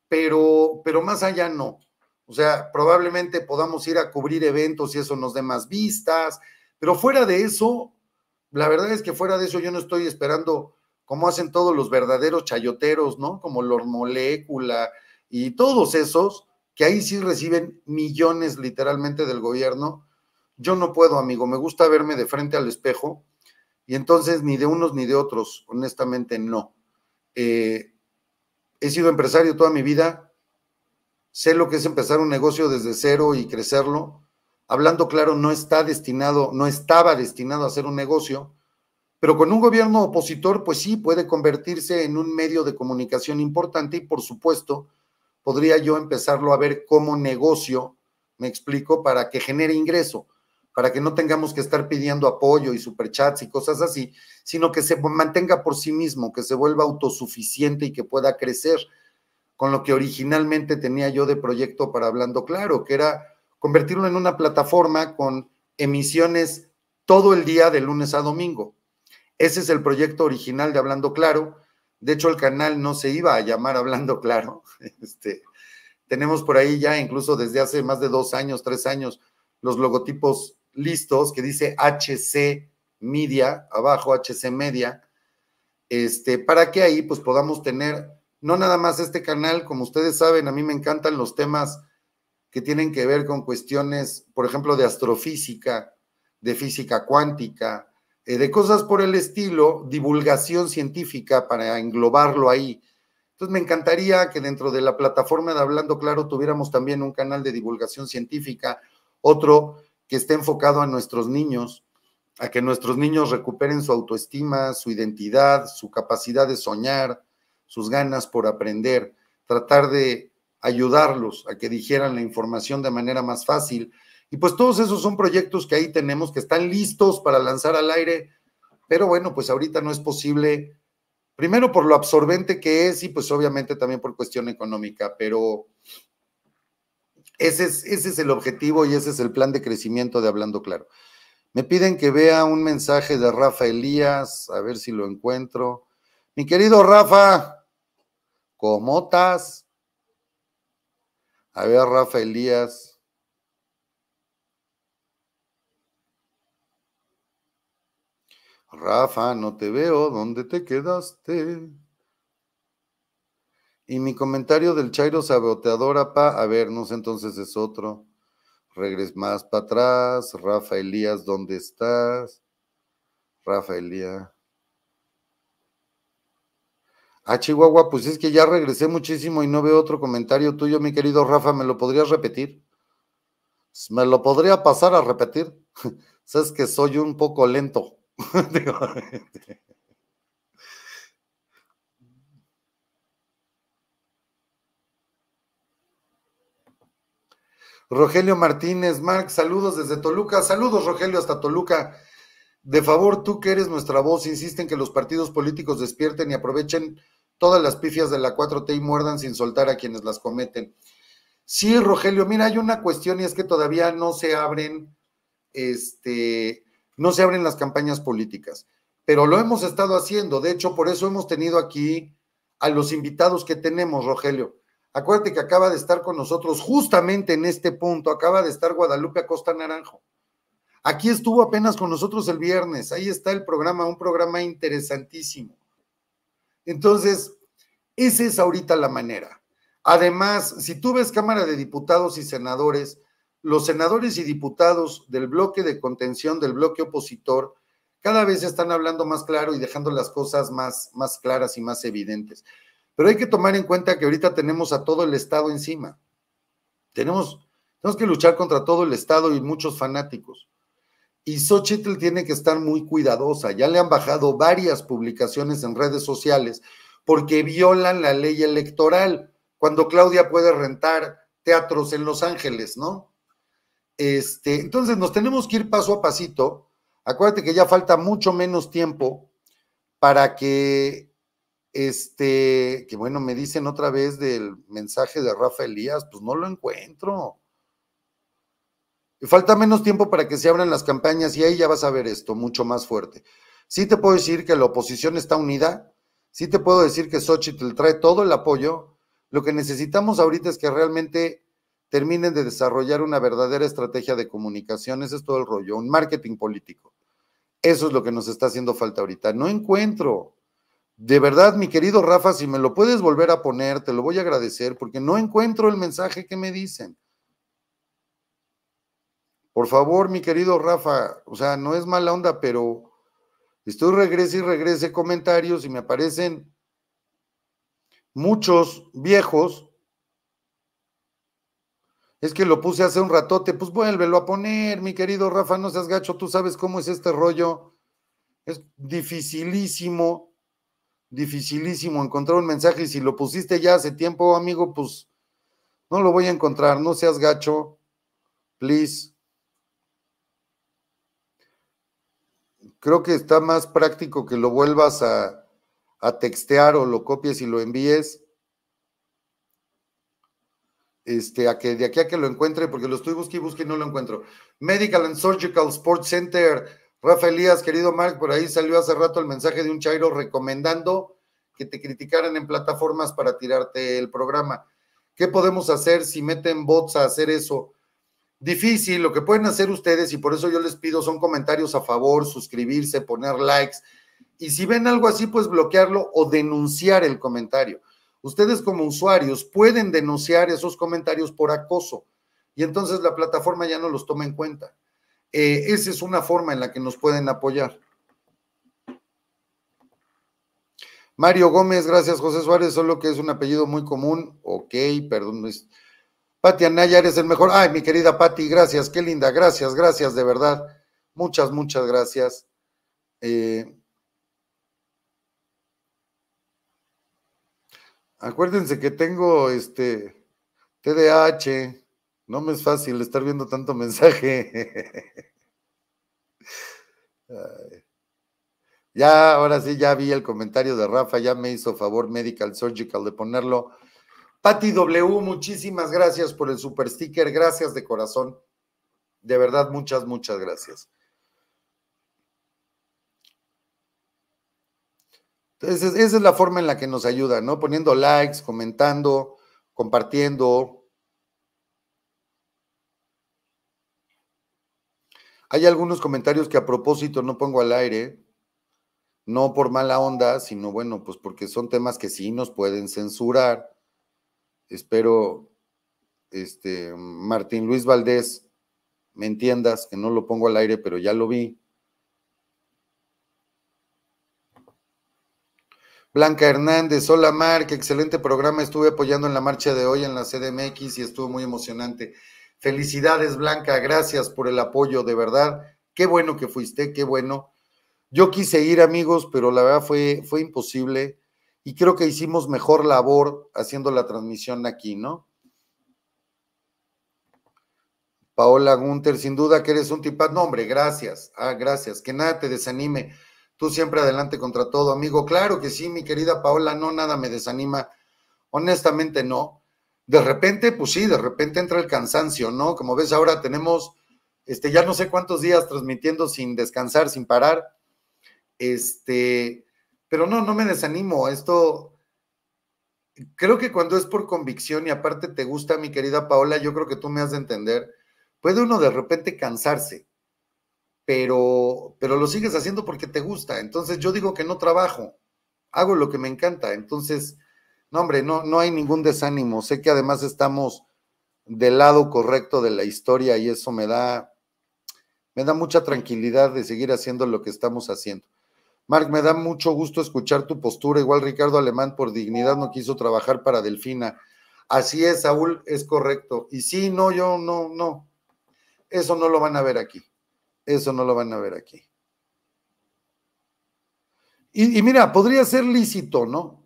pero, pero más allá no. O sea, probablemente podamos ir a cubrir eventos y eso nos dé más vistas, pero fuera de eso, la verdad es que fuera de eso yo no estoy esperando como hacen todos los verdaderos chayoteros, ¿no? Como los Molécula y todos esos que ahí sí reciben millones literalmente del gobierno. Yo no puedo, amigo, me gusta verme de frente al espejo y entonces ni de unos ni de otros, honestamente no. Eh, he sido empresario toda mi vida, sé lo que es empezar un negocio desde cero y crecerlo. Hablando claro, no está destinado, no estaba destinado a ser un negocio, pero con un gobierno opositor, pues sí, puede convertirse en un medio de comunicación importante y por supuesto podría yo empezarlo a ver como negocio, me explico, para que genere ingreso para que no tengamos que estar pidiendo apoyo y superchats y cosas así, sino que se mantenga por sí mismo, que se vuelva autosuficiente y que pueda crecer con lo que originalmente tenía yo de proyecto para Hablando Claro, que era convertirlo en una plataforma con emisiones todo el día de lunes a domingo. Ese es el proyecto original de Hablando Claro. De hecho, el canal no se iba a llamar Hablando Claro. Este, tenemos por ahí ya, incluso desde hace más de dos años, tres años, los logotipos listos que dice HC Media, abajo HC Media, este, para que ahí pues podamos tener, no nada más este canal, como ustedes saben, a mí me encantan los temas que tienen que ver con cuestiones, por ejemplo, de astrofísica, de física cuántica, eh, de cosas por el estilo, divulgación científica para englobarlo ahí. Entonces me encantaría que dentro de la plataforma de Hablando Claro tuviéramos también un canal de divulgación científica, otro que esté enfocado a nuestros niños, a que nuestros niños recuperen su autoestima, su identidad, su capacidad de soñar, sus ganas por aprender, tratar de ayudarlos a que dijeran la información de manera más fácil. Y pues todos esos son proyectos que ahí tenemos que están listos para lanzar al aire, pero bueno, pues ahorita no es posible, primero por lo absorbente que es y pues obviamente también por cuestión económica, pero ese es, el objetivo y ese es el plan de crecimiento de Hablando Claro. Me piden que vea un mensaje de Rafa Elías, a ver si lo encuentro. Mi querido Rafa, ¿cómo estás? A ver, Rafa Elías. Rafa, no te veo, ¿dónde te quedaste? Y mi comentario del Chairo saboteador, apa, a ver, no sé, entonces es otro. Regres más para atrás. Rafa Elías, ¿dónde estás? Rafa Elías. A ah, Chihuahua, pues es que ya regresé muchísimo y no veo otro comentario tuyo, mi querido Rafa. ¿Me lo podrías repetir? ¿Me lo podría pasar a repetir? Sabes que soy un poco lento. Este, Rogelio Martínez, Marc, saludos desde Toluca. Saludos, Rogelio, hasta Toluca. De favor, tú que eres nuestra voz, insisten que los partidos políticos despierten y aprovechen todas las pifias de la 4T y muerdan sin soltar a quienes las cometen. Sí, Rogelio, mira, hay una cuestión y es que todavía no se abren, este, no se abren las campañas políticas, pero lo hemos estado haciendo. De hecho, por eso hemos tenido aquí a los invitados que tenemos, Rogelio. Acuérdate que acaba de estar con nosotros justamente en este punto, acaba de estar Guadalupe Acosta Naranjo. Aquí estuvo apenas con nosotros el viernes, ahí está el programa, un programa interesantísimo. Entonces, esa es ahorita la manera. Además, si tú ves Cámara de Diputados y Senadores, los senadores y diputados del bloque de contención, del bloque opositor, cada vez están hablando más claro y dejando las cosas más, más claras y más evidentes. Pero hay que tomar en cuenta que ahorita tenemos a todo el Estado encima. Tenemos, tenemos que luchar contra todo el Estado y muchos fanáticos. Y Xochitl tiene que estar muy cuidadosa. Ya le han bajado varias publicaciones en redes sociales porque violan la ley electoral. Cuando Claudia puede rentar teatros en Los Ángeles, ¿no? Este, entonces nos tenemos que ir paso a pasito. Acuérdate que ya falta mucho menos tiempo para que este, que bueno, me dicen otra vez del mensaje de Rafa Elías, pues no lo encuentro. Falta menos tiempo para que se abran las campañas y ahí ya vas a ver esto mucho más fuerte. Sí te puedo decir que la oposición está unida, sí te puedo decir que Xochitl trae todo el apoyo. Lo que necesitamos ahorita es que realmente terminen de desarrollar una verdadera estrategia de comunicación, es todo el rollo, un marketing político. Eso es lo que nos está haciendo falta ahorita. No encuentro, de verdad, mi querido Rafa, si me lo puedes volver a poner, te lo voy a agradecer porque no encuentro el mensaje que me dicen. Por favor, mi querido Rafa, o sea, no es mala onda, pero estoy regrese y regrese comentarios y me aparecen muchos viejos. Es que lo puse hace un ratote, pues vuélvelo a poner, mi querido Rafa, no seas gacho, tú sabes cómo es este rollo. Es dificilísimo dificilísimo encontrar un mensaje y si lo pusiste ya hace tiempo, amigo, pues no lo voy a encontrar, no seas gacho, please. Creo que está más práctico que lo vuelvas a, a textear o lo copies y lo envíes. Este, a que de aquí a que lo encuentre, porque lo estoy busque y busque y no lo encuentro. Medical and Surgical Sports Center, Rafa Elías, querido Mark, por ahí salió hace rato el mensaje de un Chairo recomendando que te criticaran en plataformas para tirarte el programa. ¿Qué podemos hacer si meten bots a hacer eso? Difícil, lo que pueden hacer ustedes, y por eso yo les pido, son comentarios a favor, suscribirse, poner likes, y si ven algo así, pues bloquearlo o denunciar el comentario. Ustedes como usuarios pueden denunciar esos comentarios por acoso, y entonces la plataforma ya no los toma en cuenta. Eh, esa es una forma en la que nos pueden apoyar. Mario Gómez, gracias José Suárez, solo que es un apellido muy común. Ok, perdón. Pati Anaya, eres el mejor. Ay, mi querida Pati, gracias, qué linda, gracias, gracias, de verdad. Muchas, muchas gracias. Eh, acuérdense que tengo este TDAH. No me es fácil estar viendo tanto mensaje. ya, ahora sí, ya vi el comentario de Rafa, ya me hizo favor Medical Surgical de ponerlo. Pati W, muchísimas gracias por el super sticker, gracias de corazón. De verdad, muchas, muchas gracias. Entonces, esa es la forma en la que nos ayuda, ¿no? Poniendo likes, comentando, compartiendo, Hay algunos comentarios que a propósito no pongo al aire, no por mala onda, sino bueno, pues porque son temas que sí nos pueden censurar. Espero, este, Martín Luis Valdés, me entiendas que no lo pongo al aire, pero ya lo vi. Blanca Hernández, hola Marc, excelente programa, estuve apoyando en la marcha de hoy en la CDMX y estuvo muy emocionante. Felicidades, Blanca, gracias por el apoyo, de verdad. Qué bueno que fuiste, qué bueno. Yo quise ir, amigos, pero la verdad fue, fue imposible y creo que hicimos mejor labor haciendo la transmisión aquí, ¿no? Paola Gunter, sin duda que eres un tipaz. No, hombre, gracias. Ah, gracias. Que nada te desanime. Tú siempre adelante contra todo, amigo. Claro que sí, mi querida Paola, no nada me desanima. Honestamente, no de repente, pues sí, de repente entra el cansancio, ¿no? Como ves ahora tenemos, este, ya no sé cuántos días transmitiendo sin descansar, sin parar, este, pero no, no me desanimo, esto, creo que cuando es por convicción y aparte te gusta, mi querida Paola, yo creo que tú me has de entender, puede uno de repente cansarse, pero, pero lo sigues haciendo porque te gusta, entonces yo digo que no trabajo, hago lo que me encanta, entonces no, hombre, no, hay ningún desánimo. Sé que además estamos del lado correcto de la historia y eso me da, me da mucha tranquilidad de seguir haciendo lo que estamos haciendo. Marc, me da mucho gusto escuchar tu postura. Igual Ricardo Alemán por dignidad no quiso trabajar para Delfina. Así es, Saúl, es correcto. Y sí, no, yo no, no. Eso no lo van a ver aquí. Eso no lo van a ver aquí. Y, y mira, podría ser lícito, ¿no?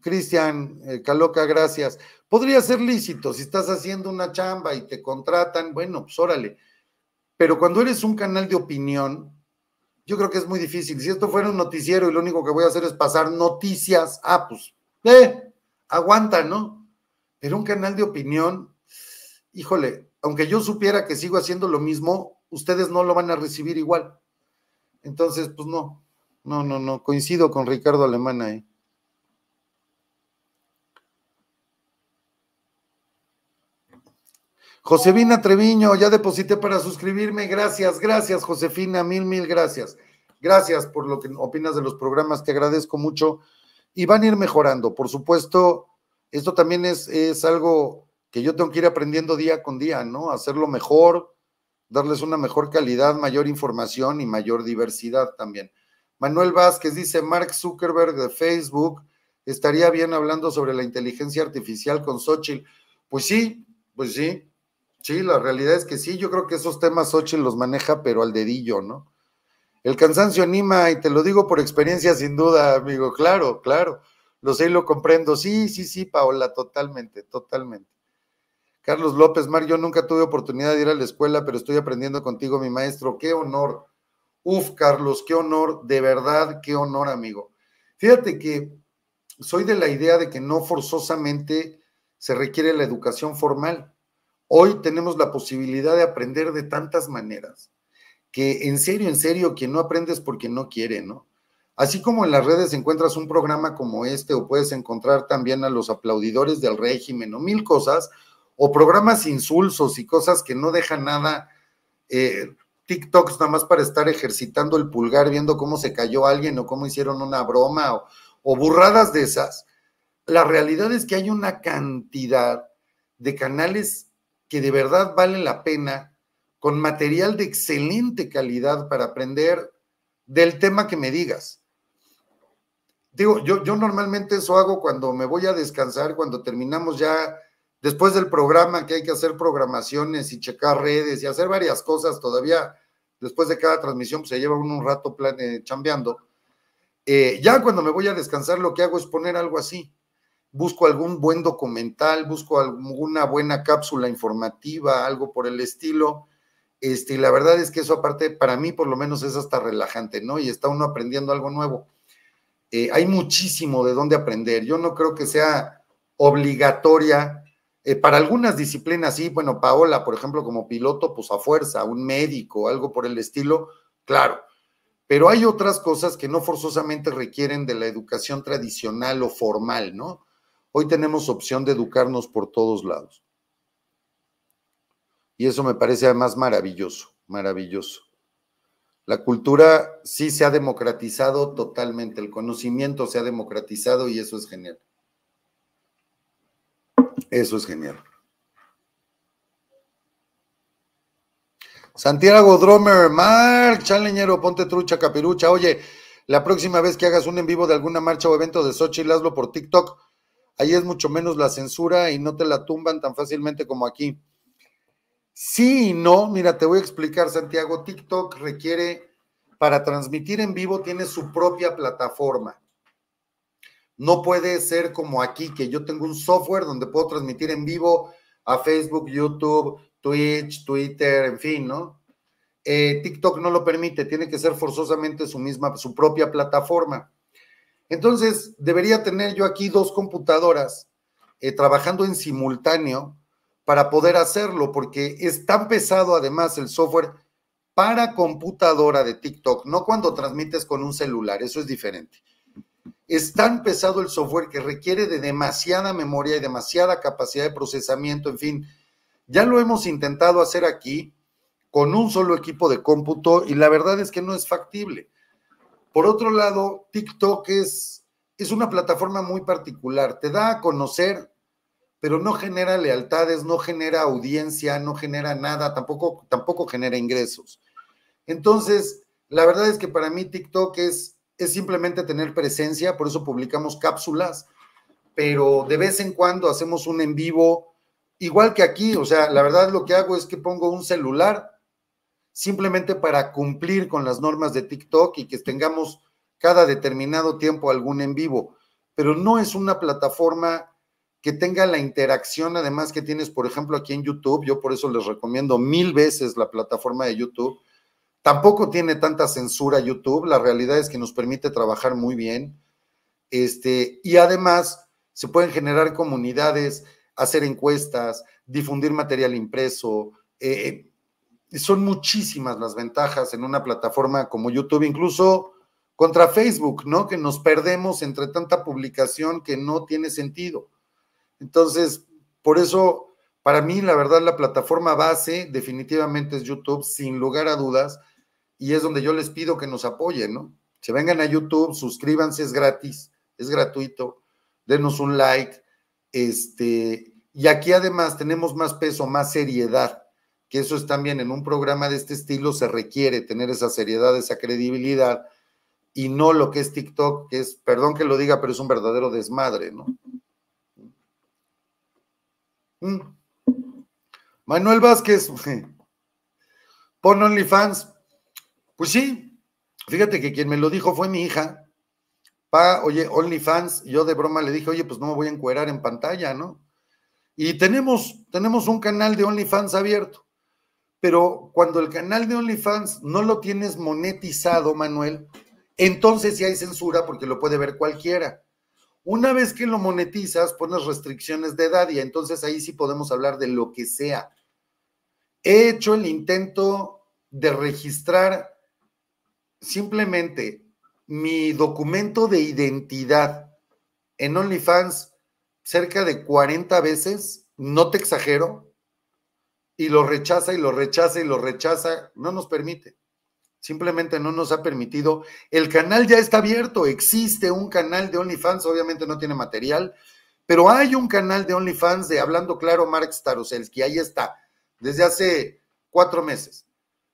Cristian eh, Caloca, gracias. Podría ser lícito si estás haciendo una chamba y te contratan, bueno, pues órale. Pero cuando eres un canal de opinión, yo creo que es muy difícil. Si esto fuera un noticiero y lo único que voy a hacer es pasar noticias, ah, pues, eh, aguanta, ¿no? Pero un canal de opinión, híjole, aunque yo supiera que sigo haciendo lo mismo, ustedes no lo van a recibir igual. Entonces, pues no, no, no, no, coincido con Ricardo Alemana ahí. Josefina Treviño, ya deposité para suscribirme. Gracias, gracias, Josefina, mil, mil gracias. Gracias por lo que opinas de los programas, te agradezco mucho. Y van a ir mejorando, por supuesto. Esto también es, algo que yo tengo que ir aprendiendo día con día, ¿no? Hacerlo mejor, darles una mejor calidad, mayor información y mayor diversidad también. Manuel Vázquez dice, Mark Zuckerberg de Facebook estaría bien hablando sobre la inteligencia artificial con Xochitl. Pues sí, pues sí, Sí, la realidad es que sí, yo creo que esos temas ocho los maneja, pero al dedillo, ¿no? El cansancio anima, y te lo digo por experiencia sin duda, amigo, claro, claro, lo sé y lo comprendo. Sí, sí, sí, Paola, totalmente, totalmente. Carlos López, Mar, yo nunca tuve oportunidad de ir a la escuela, pero estoy aprendiendo contigo, mi maestro. Qué honor. Uf, Carlos, qué honor, de verdad, qué honor, amigo. Fíjate que soy de la idea de que no forzosamente se requiere la educación formal. Hoy tenemos la posibilidad de aprender de tantas maneras que en serio, en serio, quien no aprende es porque no quiere, ¿no? Así como en las redes encuentras un programa como este o puedes encontrar también a los aplaudidores del régimen o mil cosas, o programas insulsos y cosas que no dejan nada, eh, TikToks nada más para estar ejercitando el pulgar viendo cómo se cayó alguien o cómo hicieron una broma o burradas de esas. La realidad es que hay una cantidad de canales que de verdad vale la pena, con material de excelente calidad para aprender del tema que me digas. Digo, yo, yo normalmente eso hago cuando me voy a descansar, cuando terminamos ya después del programa que hay que hacer programaciones y checar redes y hacer varias cosas todavía después de cada transmisión pues, se lleva uno un rato plane eh, chambeando. Eh, ya cuando me voy a descansar lo que hago es poner algo así busco algún buen documental, busco alguna buena cápsula informativa, algo por el estilo. Este, y la verdad es que eso aparte, para mí por lo menos es hasta relajante, ¿no? Y está uno aprendiendo algo nuevo. Eh, hay muchísimo de dónde aprender. Yo no creo que sea obligatoria. Eh, para algunas disciplinas, sí, bueno, Paola, por ejemplo, como piloto, pues a fuerza, un médico, algo por el estilo, claro. Pero hay otras cosas que no forzosamente requieren de la educación tradicional o formal, ¿no? Hoy tenemos opción de educarnos por todos lados. Y eso me parece además maravilloso, maravilloso. La cultura sí se ha democratizado totalmente, el conocimiento se ha democratizado y eso es genial. Eso es genial. Santiago Dromer, Mark, Chaleñero, ponte trucha, capirucha. Oye, la próxima vez que hagas un en vivo de alguna marcha o evento de Sochi, hazlo por TikTok Ahí es mucho menos la censura y no te la tumban tan fácilmente como aquí. Sí y no, mira, te voy a explicar, Santiago, TikTok requiere, para transmitir en vivo, tiene su propia plataforma. No puede ser como aquí, que yo tengo un software donde puedo transmitir en vivo a Facebook, YouTube, Twitch, Twitter, en fin, ¿no? Eh, TikTok no lo permite, tiene que ser forzosamente su misma, su propia plataforma. Entonces, debería tener yo aquí dos computadoras eh, trabajando en simultáneo para poder hacerlo, porque es tan pesado además el software para computadora de TikTok, no cuando transmites con un celular, eso es diferente. Es tan pesado el software que requiere de demasiada memoria y demasiada capacidad de procesamiento, en fin, ya lo hemos intentado hacer aquí con un solo equipo de cómputo y la verdad es que no es factible. Por otro lado, TikTok es, es una plataforma muy particular, te da a conocer, pero no genera lealtades, no genera audiencia, no genera nada, tampoco, tampoco genera ingresos. Entonces, la verdad es que para mí TikTok es, es simplemente tener presencia, por eso publicamos cápsulas, pero de vez en cuando hacemos un en vivo, igual que aquí, o sea, la verdad lo que hago es que pongo un celular simplemente para cumplir con las normas de TikTok y que tengamos cada determinado tiempo algún en vivo, pero no es una plataforma que tenga la interacción además que tienes, por ejemplo, aquí en YouTube. Yo por eso les recomiendo mil veces la plataforma de YouTube. Tampoco tiene tanta censura YouTube. La realidad es que nos permite trabajar muy bien. Este, y además se pueden generar comunidades, hacer encuestas, difundir material impreso, eh, eh son muchísimas las ventajas en una plataforma como YouTube, incluso contra Facebook, ¿no? Que nos perdemos entre tanta publicación que no tiene sentido. Entonces, por eso, para mí, la verdad, la plataforma base definitivamente es YouTube, sin lugar a dudas, y es donde yo les pido que nos apoyen, ¿no? Se vengan a YouTube, suscríbanse, es gratis, es gratuito, denos un like, este, y aquí además tenemos más peso, más seriedad que eso es también en un programa de este estilo se requiere tener esa seriedad, esa credibilidad y no lo que es TikTok, que es, perdón que lo diga, pero es un verdadero desmadre, ¿no? Mm. Manuel Vázquez, pon OnlyFans. Pues sí, fíjate que quien me lo dijo fue mi hija. Pa, oye, OnlyFans, yo de broma le dije, oye, pues no me voy a encuerar en pantalla, ¿no? Y tenemos, tenemos un canal de OnlyFans abierto pero cuando el canal de OnlyFans no lo tienes monetizado, Manuel, entonces sí hay censura porque lo puede ver cualquiera. Una vez que lo monetizas, pones restricciones de edad y entonces ahí sí podemos hablar de lo que sea. He hecho el intento de registrar simplemente mi documento de identidad en OnlyFans cerca de 40 veces, no te exagero, y lo rechaza y lo rechaza y lo rechaza, no nos permite. Simplemente no nos ha permitido. El canal ya está abierto, existe un canal de OnlyFans, obviamente no tiene material, pero hay un canal de OnlyFans de Hablando Claro Mark Staroselsky, ahí está, desde hace cuatro meses.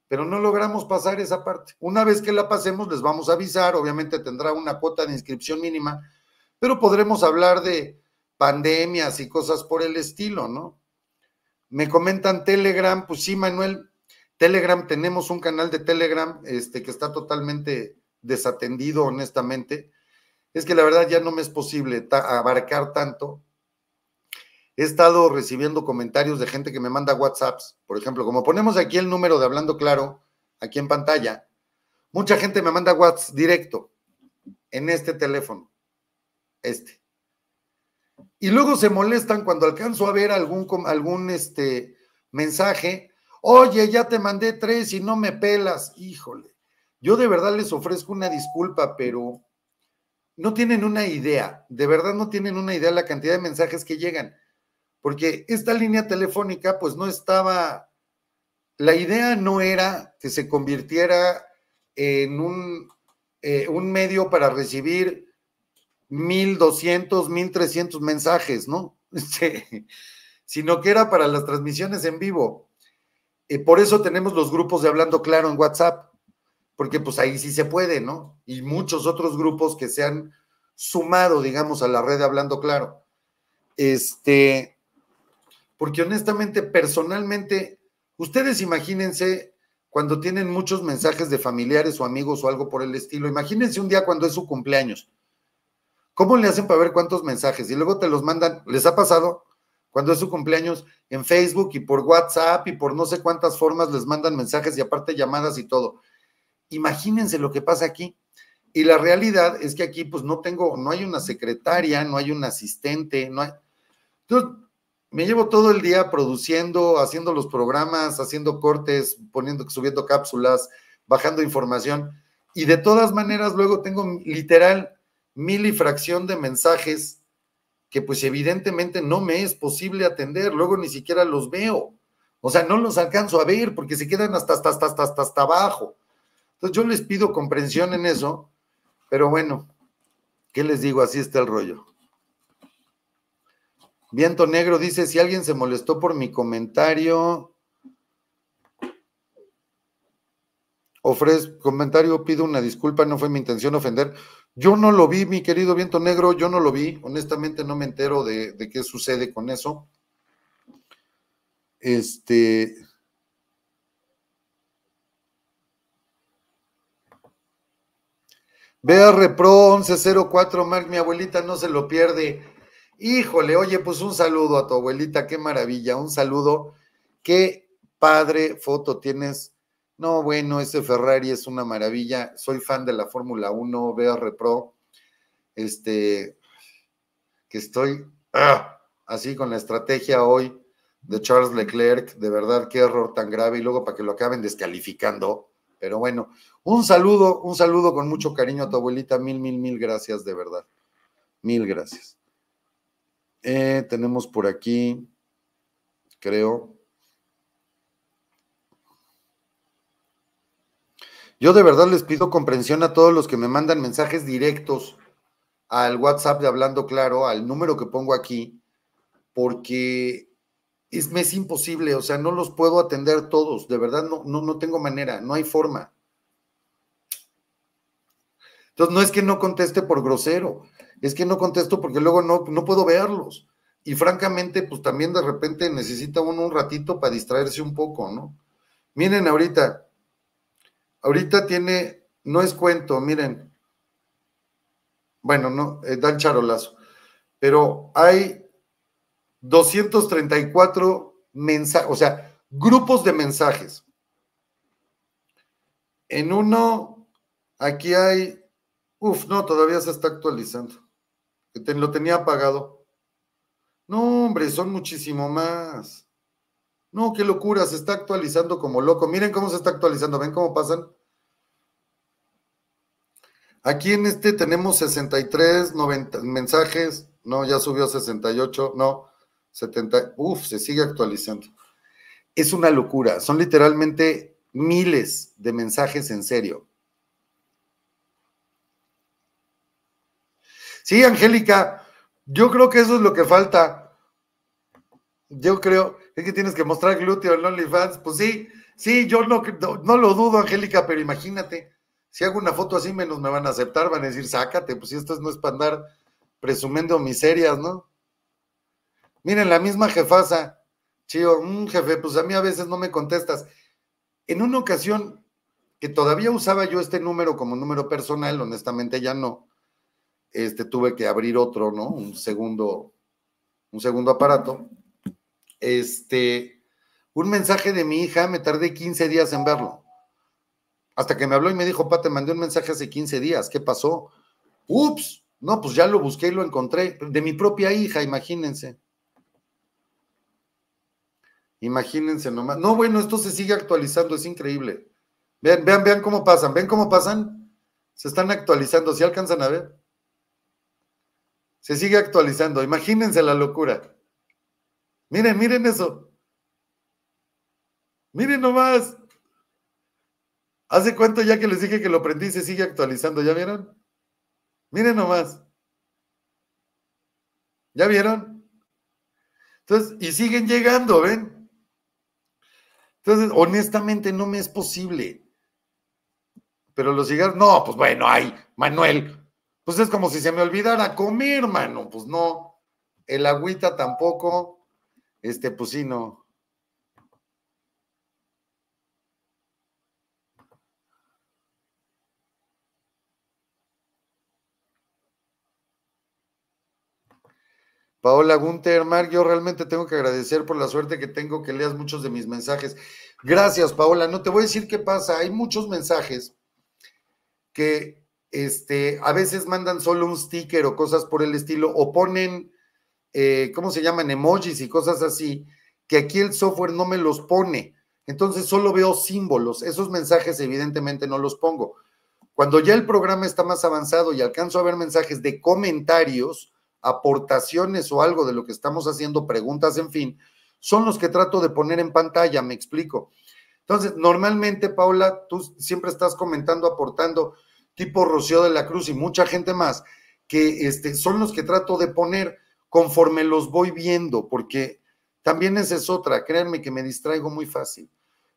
Pero no logramos pasar esa parte. Una vez que la pasemos, les vamos a avisar, obviamente tendrá una cuota de inscripción mínima, pero podremos hablar de pandemias y cosas por el estilo, ¿no? Me comentan Telegram, pues sí, Manuel, Telegram, tenemos un canal de Telegram este, que está totalmente desatendido, honestamente. Es que la verdad ya no me es posible abarcar tanto. He estado recibiendo comentarios de gente que me manda WhatsApps, por ejemplo, como ponemos aquí el número de Hablando Claro, aquí en pantalla, mucha gente me manda WhatsApp directo en este teléfono, este. Y luego se molestan cuando alcanzo a ver algún, algún este, mensaje. Oye, ya te mandé tres y no me pelas. Híjole, yo de verdad les ofrezco una disculpa, pero no tienen una idea, de verdad no tienen una idea la cantidad de mensajes que llegan, porque esta línea telefónica pues no estaba, la idea no era que se convirtiera en un, eh, un medio para recibir 1200, 1300 mensajes, ¿no? sino que era para las transmisiones en vivo. y por eso tenemos los grupos de Hablando Claro en WhatsApp, porque pues ahí sí se puede, ¿no? Y muchos otros grupos que se han sumado, digamos, a la red Hablando Claro. Este, porque honestamente, personalmente, ustedes imagínense cuando tienen muchos mensajes de familiares o amigos o algo por el estilo, imagínense un día cuando es su cumpleaños ¿Cómo le hacen para ver cuántos mensajes? Y luego te los mandan, ¿les ha pasado? Cuando es su cumpleaños en Facebook y por WhatsApp y por no sé cuántas formas les mandan mensajes y aparte llamadas y todo. Imagínense lo que pasa aquí. Y la realidad es que aquí pues no tengo, no hay una secretaria, no hay un asistente, no hay... Entonces, me llevo todo el día produciendo, haciendo los programas, haciendo cortes, poniendo, subiendo cápsulas, bajando información. Y de todas maneras, luego tengo literal mil fracción de mensajes que pues evidentemente no me es posible atender, luego ni siquiera los veo, o sea, no los alcanzo a ver porque se quedan hasta, hasta, hasta, hasta, hasta abajo. Entonces yo les pido comprensión en eso, pero bueno, ¿qué les digo? Así está el rollo. Viento Negro dice, si alguien se molestó por mi comentario, ofrezco comentario, pido una disculpa, no fue mi intención ofender. Yo no lo vi, mi querido Viento Negro, yo no lo vi. Honestamente no me entero de, qué sucede con eso. Este. BR Pro 1104, Mark, mi abuelita no se lo pierde. Híjole, oye, pues un saludo a tu abuelita, qué maravilla, un saludo. Qué padre foto tienes no, bueno, ese Ferrari es una maravilla. Soy fan de la Fórmula 1, BR Pro, Este, que estoy ah, así con la estrategia hoy de Charles Leclerc. De verdad, qué error tan grave. Y luego para que lo acaben descalificando. Pero bueno, un saludo, un saludo con mucho cariño a tu abuelita. Mil, mil, mil gracias, de verdad. Mil gracias. Eh, tenemos por aquí, creo. Yo de verdad les pido comprensión a todos los que me mandan mensajes directos al WhatsApp de Hablando Claro, al número que pongo aquí, porque es, me es imposible, o sea, no los puedo atender todos, de verdad no, no, tengo manera, no hay forma. Entonces, no es que no conteste por grosero, es que no contesto porque luego no, no puedo verlos. Y francamente, pues también de repente necesita uno un ratito para distraerse un poco, ¿no? Miren ahorita, Ahorita tiene, no es cuento, miren. Bueno, no, eh, dan charolazo. Pero hay 234 mensajes, o sea, grupos de mensajes. En uno, aquí hay, uf, no, todavía se está actualizando. Lo tenía apagado. No, hombre, son muchísimo más. No, qué locura, se está actualizando como loco. Miren cómo se está actualizando, ven cómo pasan. Aquí en este tenemos 63, 90 mensajes. No, ya subió 68, no, 70. Uf, se sigue actualizando. Es una locura, son literalmente miles de mensajes en serio. Sí, Angélica, yo creo que eso es lo que falta. Yo creo, es que tienes que mostrar glúteo en OnlyFans. Pues sí, sí, yo no, no, lo dudo, Angélica, pero imagínate, si hago una foto así, menos me van a aceptar, van a decir, sácate, pues si esto no es para andar presumiendo miserias, ¿no? Miren, la misma jefasa, chido, un mm, jefe, pues a mí a veces no me contestas. En una ocasión que todavía usaba yo este número como número personal, honestamente ya no, este, tuve que abrir otro, ¿no? Un segundo, un segundo aparato este, un mensaje de mi hija, me tardé 15 días en verlo. Hasta que me habló y me dijo, pa, te mandé un mensaje hace 15 días, ¿qué pasó? Ups, no, pues ya lo busqué y lo encontré. De mi propia hija, imagínense. Imagínense nomás. No, bueno, esto se sigue actualizando, es increíble. Vean, vean, vean cómo pasan, ven cómo pasan. Se están actualizando, si alcanzan a ver. Se sigue actualizando, imagínense la locura. Miren, miren eso. Miren nomás. ¿Hace cuánto ya que les dije que lo prendí se sigue actualizando? ¿Ya vieron? Miren nomás. ¿Ya vieron? Entonces, y siguen llegando, ¿ven? Entonces, honestamente no me es posible. Pero los cigarros, no, pues bueno, ay, Manuel, pues es como si se me olvidara comer, hermano. pues no. El agüita tampoco. Este, pues sí, no. Paola Gunter, Mark, yo realmente tengo que agradecer por la suerte que tengo que leas muchos de mis mensajes. Gracias, Paola. No te voy a decir qué pasa. Hay muchos mensajes que este, a veces mandan solo un sticker o cosas por el estilo, o ponen eh, ¿cómo se llaman? Emojis y cosas así, que aquí el software no me los pone. Entonces solo veo símbolos. Esos mensajes evidentemente no los pongo. Cuando ya el programa está más avanzado y alcanzo a ver mensajes de comentarios, aportaciones o algo de lo que estamos haciendo, preguntas, en fin, son los que trato de poner en pantalla, me explico. Entonces, normalmente, Paula, tú siempre estás comentando, aportando, tipo Rocío de la Cruz y mucha gente más, que este, son los que trato de poner conforme los voy viendo, porque también esa es otra, créanme que me distraigo muy fácil.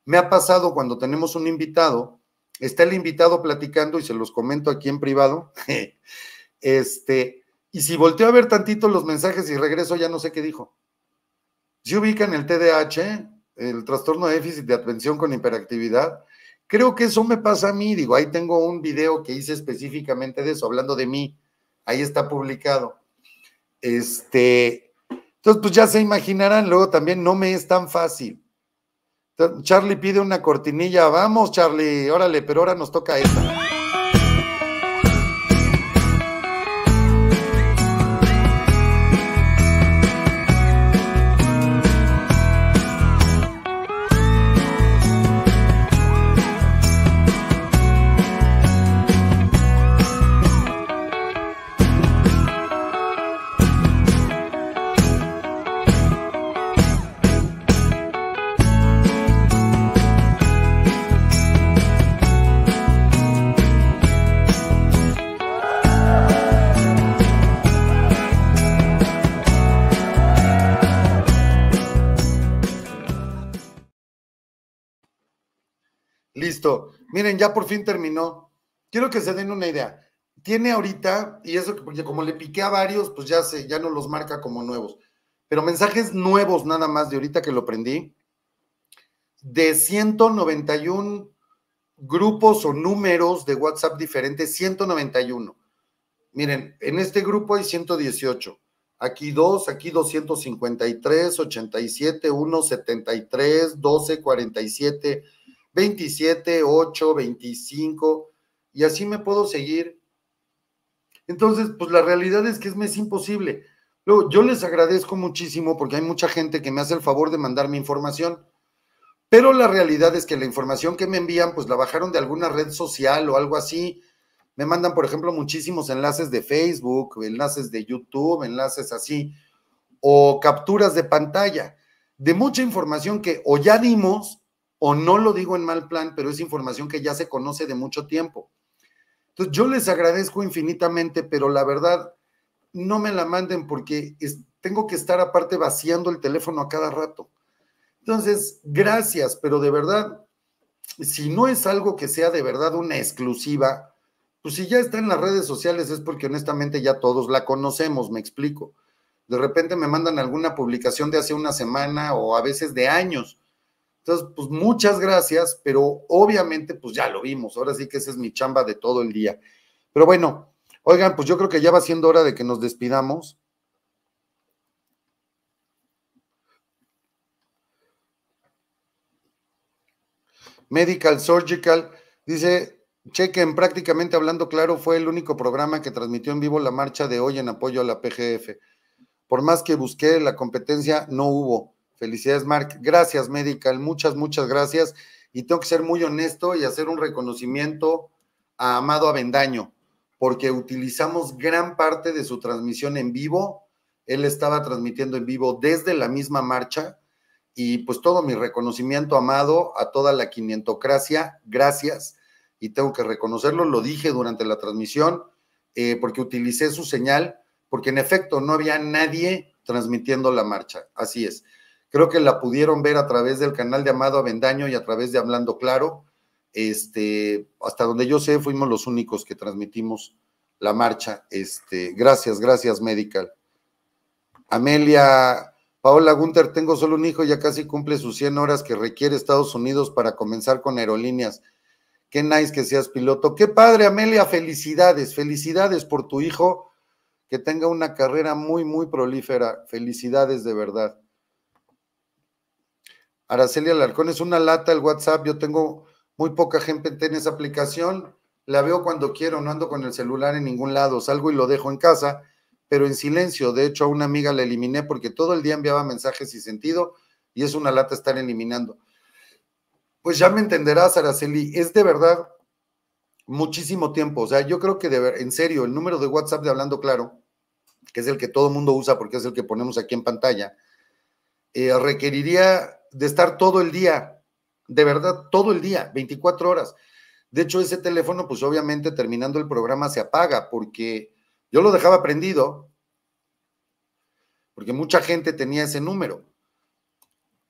Me ha pasado cuando tenemos un invitado, está el invitado platicando y se los comento aquí en privado, este, y si volteo a ver tantito los mensajes y regreso ya no sé qué dijo. Si ubican el TDAH, el trastorno de déficit de atención con hiperactividad, creo que eso me pasa a mí, digo, ahí tengo un video que hice específicamente de eso, hablando de mí, ahí está publicado este, entonces, pues ya se imaginarán, luego también no me es tan fácil. Charlie pide una cortinilla, vamos Charlie, órale, pero ahora nos toca esta. Miren, ya por fin terminó. Quiero que se den una idea. Tiene ahorita, y eso porque como le piqué a varios, pues ya se, ya no los marca como nuevos. Pero mensajes nuevos nada más de ahorita que lo prendí. De 191 grupos o números de WhatsApp diferentes, 191. Miren, en este grupo hay 118. Aquí 2, aquí 253, 87, 1, 73, 12, 47. 27, 8, 25, y así me puedo seguir. Entonces, pues la realidad es que es, es imposible. Luego, yo les agradezco muchísimo porque hay mucha gente que me hace el favor de mandarme información, pero la realidad es que la información que me envían, pues la bajaron de alguna red social o algo así. Me mandan, por ejemplo, muchísimos enlaces de Facebook, enlaces de YouTube, enlaces así, o capturas de pantalla, de mucha información que o ya dimos o no lo digo en mal plan, pero es información que ya se conoce de mucho tiempo. Entonces, yo les agradezco infinitamente, pero la verdad, no me la manden porque tengo que estar aparte vaciando el teléfono a cada rato. Entonces, gracias, pero de verdad, si no es algo que sea de verdad una exclusiva, pues si ya está en las redes sociales es porque honestamente ya todos la conocemos, me explico. De repente me mandan alguna publicación de hace una semana o a veces de años entonces, pues muchas gracias, pero obviamente, pues ya lo vimos. Ahora sí que esa es mi chamba de todo el día. Pero bueno, oigan, pues yo creo que ya va siendo hora de que nos despidamos. Medical Surgical dice, chequen, prácticamente hablando claro, fue el único programa que transmitió en vivo la marcha de hoy en apoyo a la PGF. Por más que busqué la competencia, no hubo. Felicidades, Mark. Gracias, Medical. Muchas, muchas gracias. Y tengo que ser muy honesto y hacer un reconocimiento a Amado Avendaño, porque utilizamos gran parte de su transmisión en vivo. Él estaba transmitiendo en vivo desde la misma marcha. Y pues todo mi reconocimiento, Amado, a toda la quinientocracia. Gracias. Y tengo que reconocerlo. Lo dije durante la transmisión, eh, porque utilicé su señal, porque en efecto no había nadie transmitiendo la marcha. Así es. Creo que la pudieron ver a través del canal de Amado Avendaño y a través de Hablando Claro. Este, hasta donde yo sé, fuimos los únicos que transmitimos la marcha. Este, gracias, gracias, Medical. Amelia, Paola Gunter, tengo solo un hijo, ya casi cumple sus 100 horas que requiere Estados Unidos para comenzar con aerolíneas. Qué nice que seas piloto. Qué padre, Amelia, felicidades, felicidades por tu hijo, que tenga una carrera muy, muy prolífera. Felicidades de verdad. Araceli Alarcón, es una lata el WhatsApp, yo tengo muy poca gente en esa aplicación, la veo cuando quiero, no ando con el celular en ningún lado, salgo y lo dejo en casa, pero en silencio, de hecho a una amiga la eliminé porque todo el día enviaba mensajes sin sentido y es una lata estar eliminando. Pues ya me entenderás, Araceli, es de verdad muchísimo tiempo, o sea, yo creo que en serio, el número de WhatsApp de Hablando Claro, que es el que todo mundo usa porque es el que ponemos aquí en pantalla, eh, requeriría de estar todo el día, de verdad, todo el día, 24 horas. De hecho, ese teléfono, pues obviamente terminando el programa se apaga porque yo lo dejaba prendido porque mucha gente tenía ese número.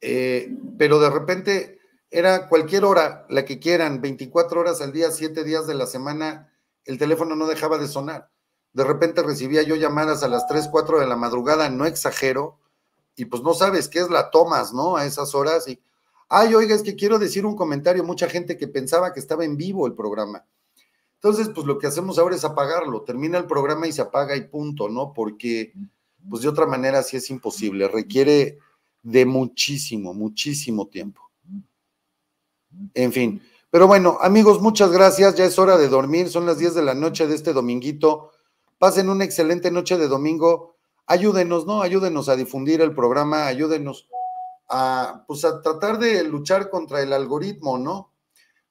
Eh, pero de repente era cualquier hora, la que quieran, 24 horas al día, 7 días de la semana, el teléfono no dejaba de sonar. De repente recibía yo llamadas a las 3, 4 de la madrugada, no exagero, y pues no sabes qué es la tomas, ¿no? A esas horas y, ay, oiga, es que quiero decir un comentario, mucha gente que pensaba que estaba en vivo el programa. Entonces, pues lo que hacemos ahora es apagarlo, termina el programa y se apaga y punto, ¿no? Porque, pues de otra manera sí es imposible, requiere de muchísimo, muchísimo tiempo. En fin, pero bueno, amigos, muchas gracias, ya es hora de dormir, son las 10 de la noche de este dominguito. Pasen una excelente noche de domingo ayúdenos, ¿no? Ayúdenos a difundir el programa, ayúdenos a, pues, a tratar de luchar contra el algoritmo, ¿no?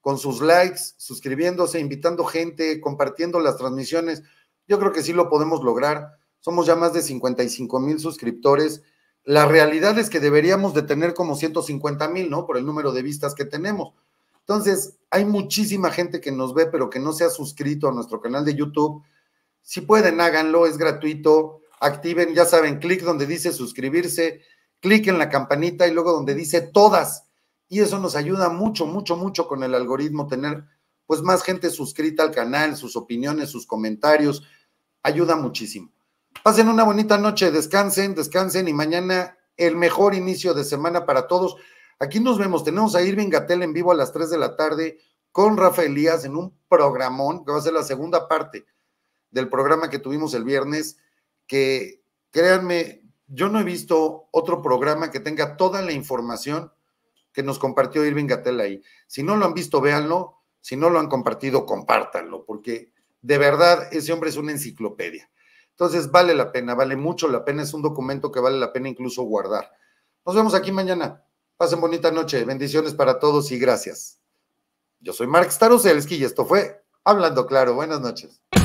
Con sus likes, suscribiéndose, invitando gente, compartiendo las transmisiones. Yo creo que sí lo podemos lograr. Somos ya más de 55 mil suscriptores. La realidad es que deberíamos de tener como 150 mil, ¿no? Por el número de vistas que tenemos. Entonces, hay muchísima gente que nos ve, pero que no se ha suscrito a nuestro canal de YouTube. Si pueden, háganlo, es gratuito activen, ya saben, clic donde dice suscribirse, clic en la campanita y luego donde dice todas. Y eso nos ayuda mucho, mucho, mucho con el algoritmo tener pues más gente suscrita al canal, sus opiniones, sus comentarios, ayuda muchísimo. Pasen una bonita noche, descansen, descansen y mañana el mejor inicio de semana para todos. Aquí nos vemos, tenemos a Irving Gatel en vivo a las 3 de la tarde con Rafaelías Elías en un programón que va a ser la segunda parte del programa que tuvimos el viernes que créanme, yo no he visto otro programa que tenga toda la información que nos compartió Irving Gatel ahí. Si no lo han visto, véanlo. Si no lo han compartido, compártanlo, porque de verdad ese hombre es una enciclopedia. Entonces vale la pena, vale mucho la pena, es un documento que vale la pena incluso guardar. Nos vemos aquí mañana. Pasen bonita noche, bendiciones para todos y gracias. Yo soy Mark Staroselsky y esto fue Hablando Claro. Buenas noches.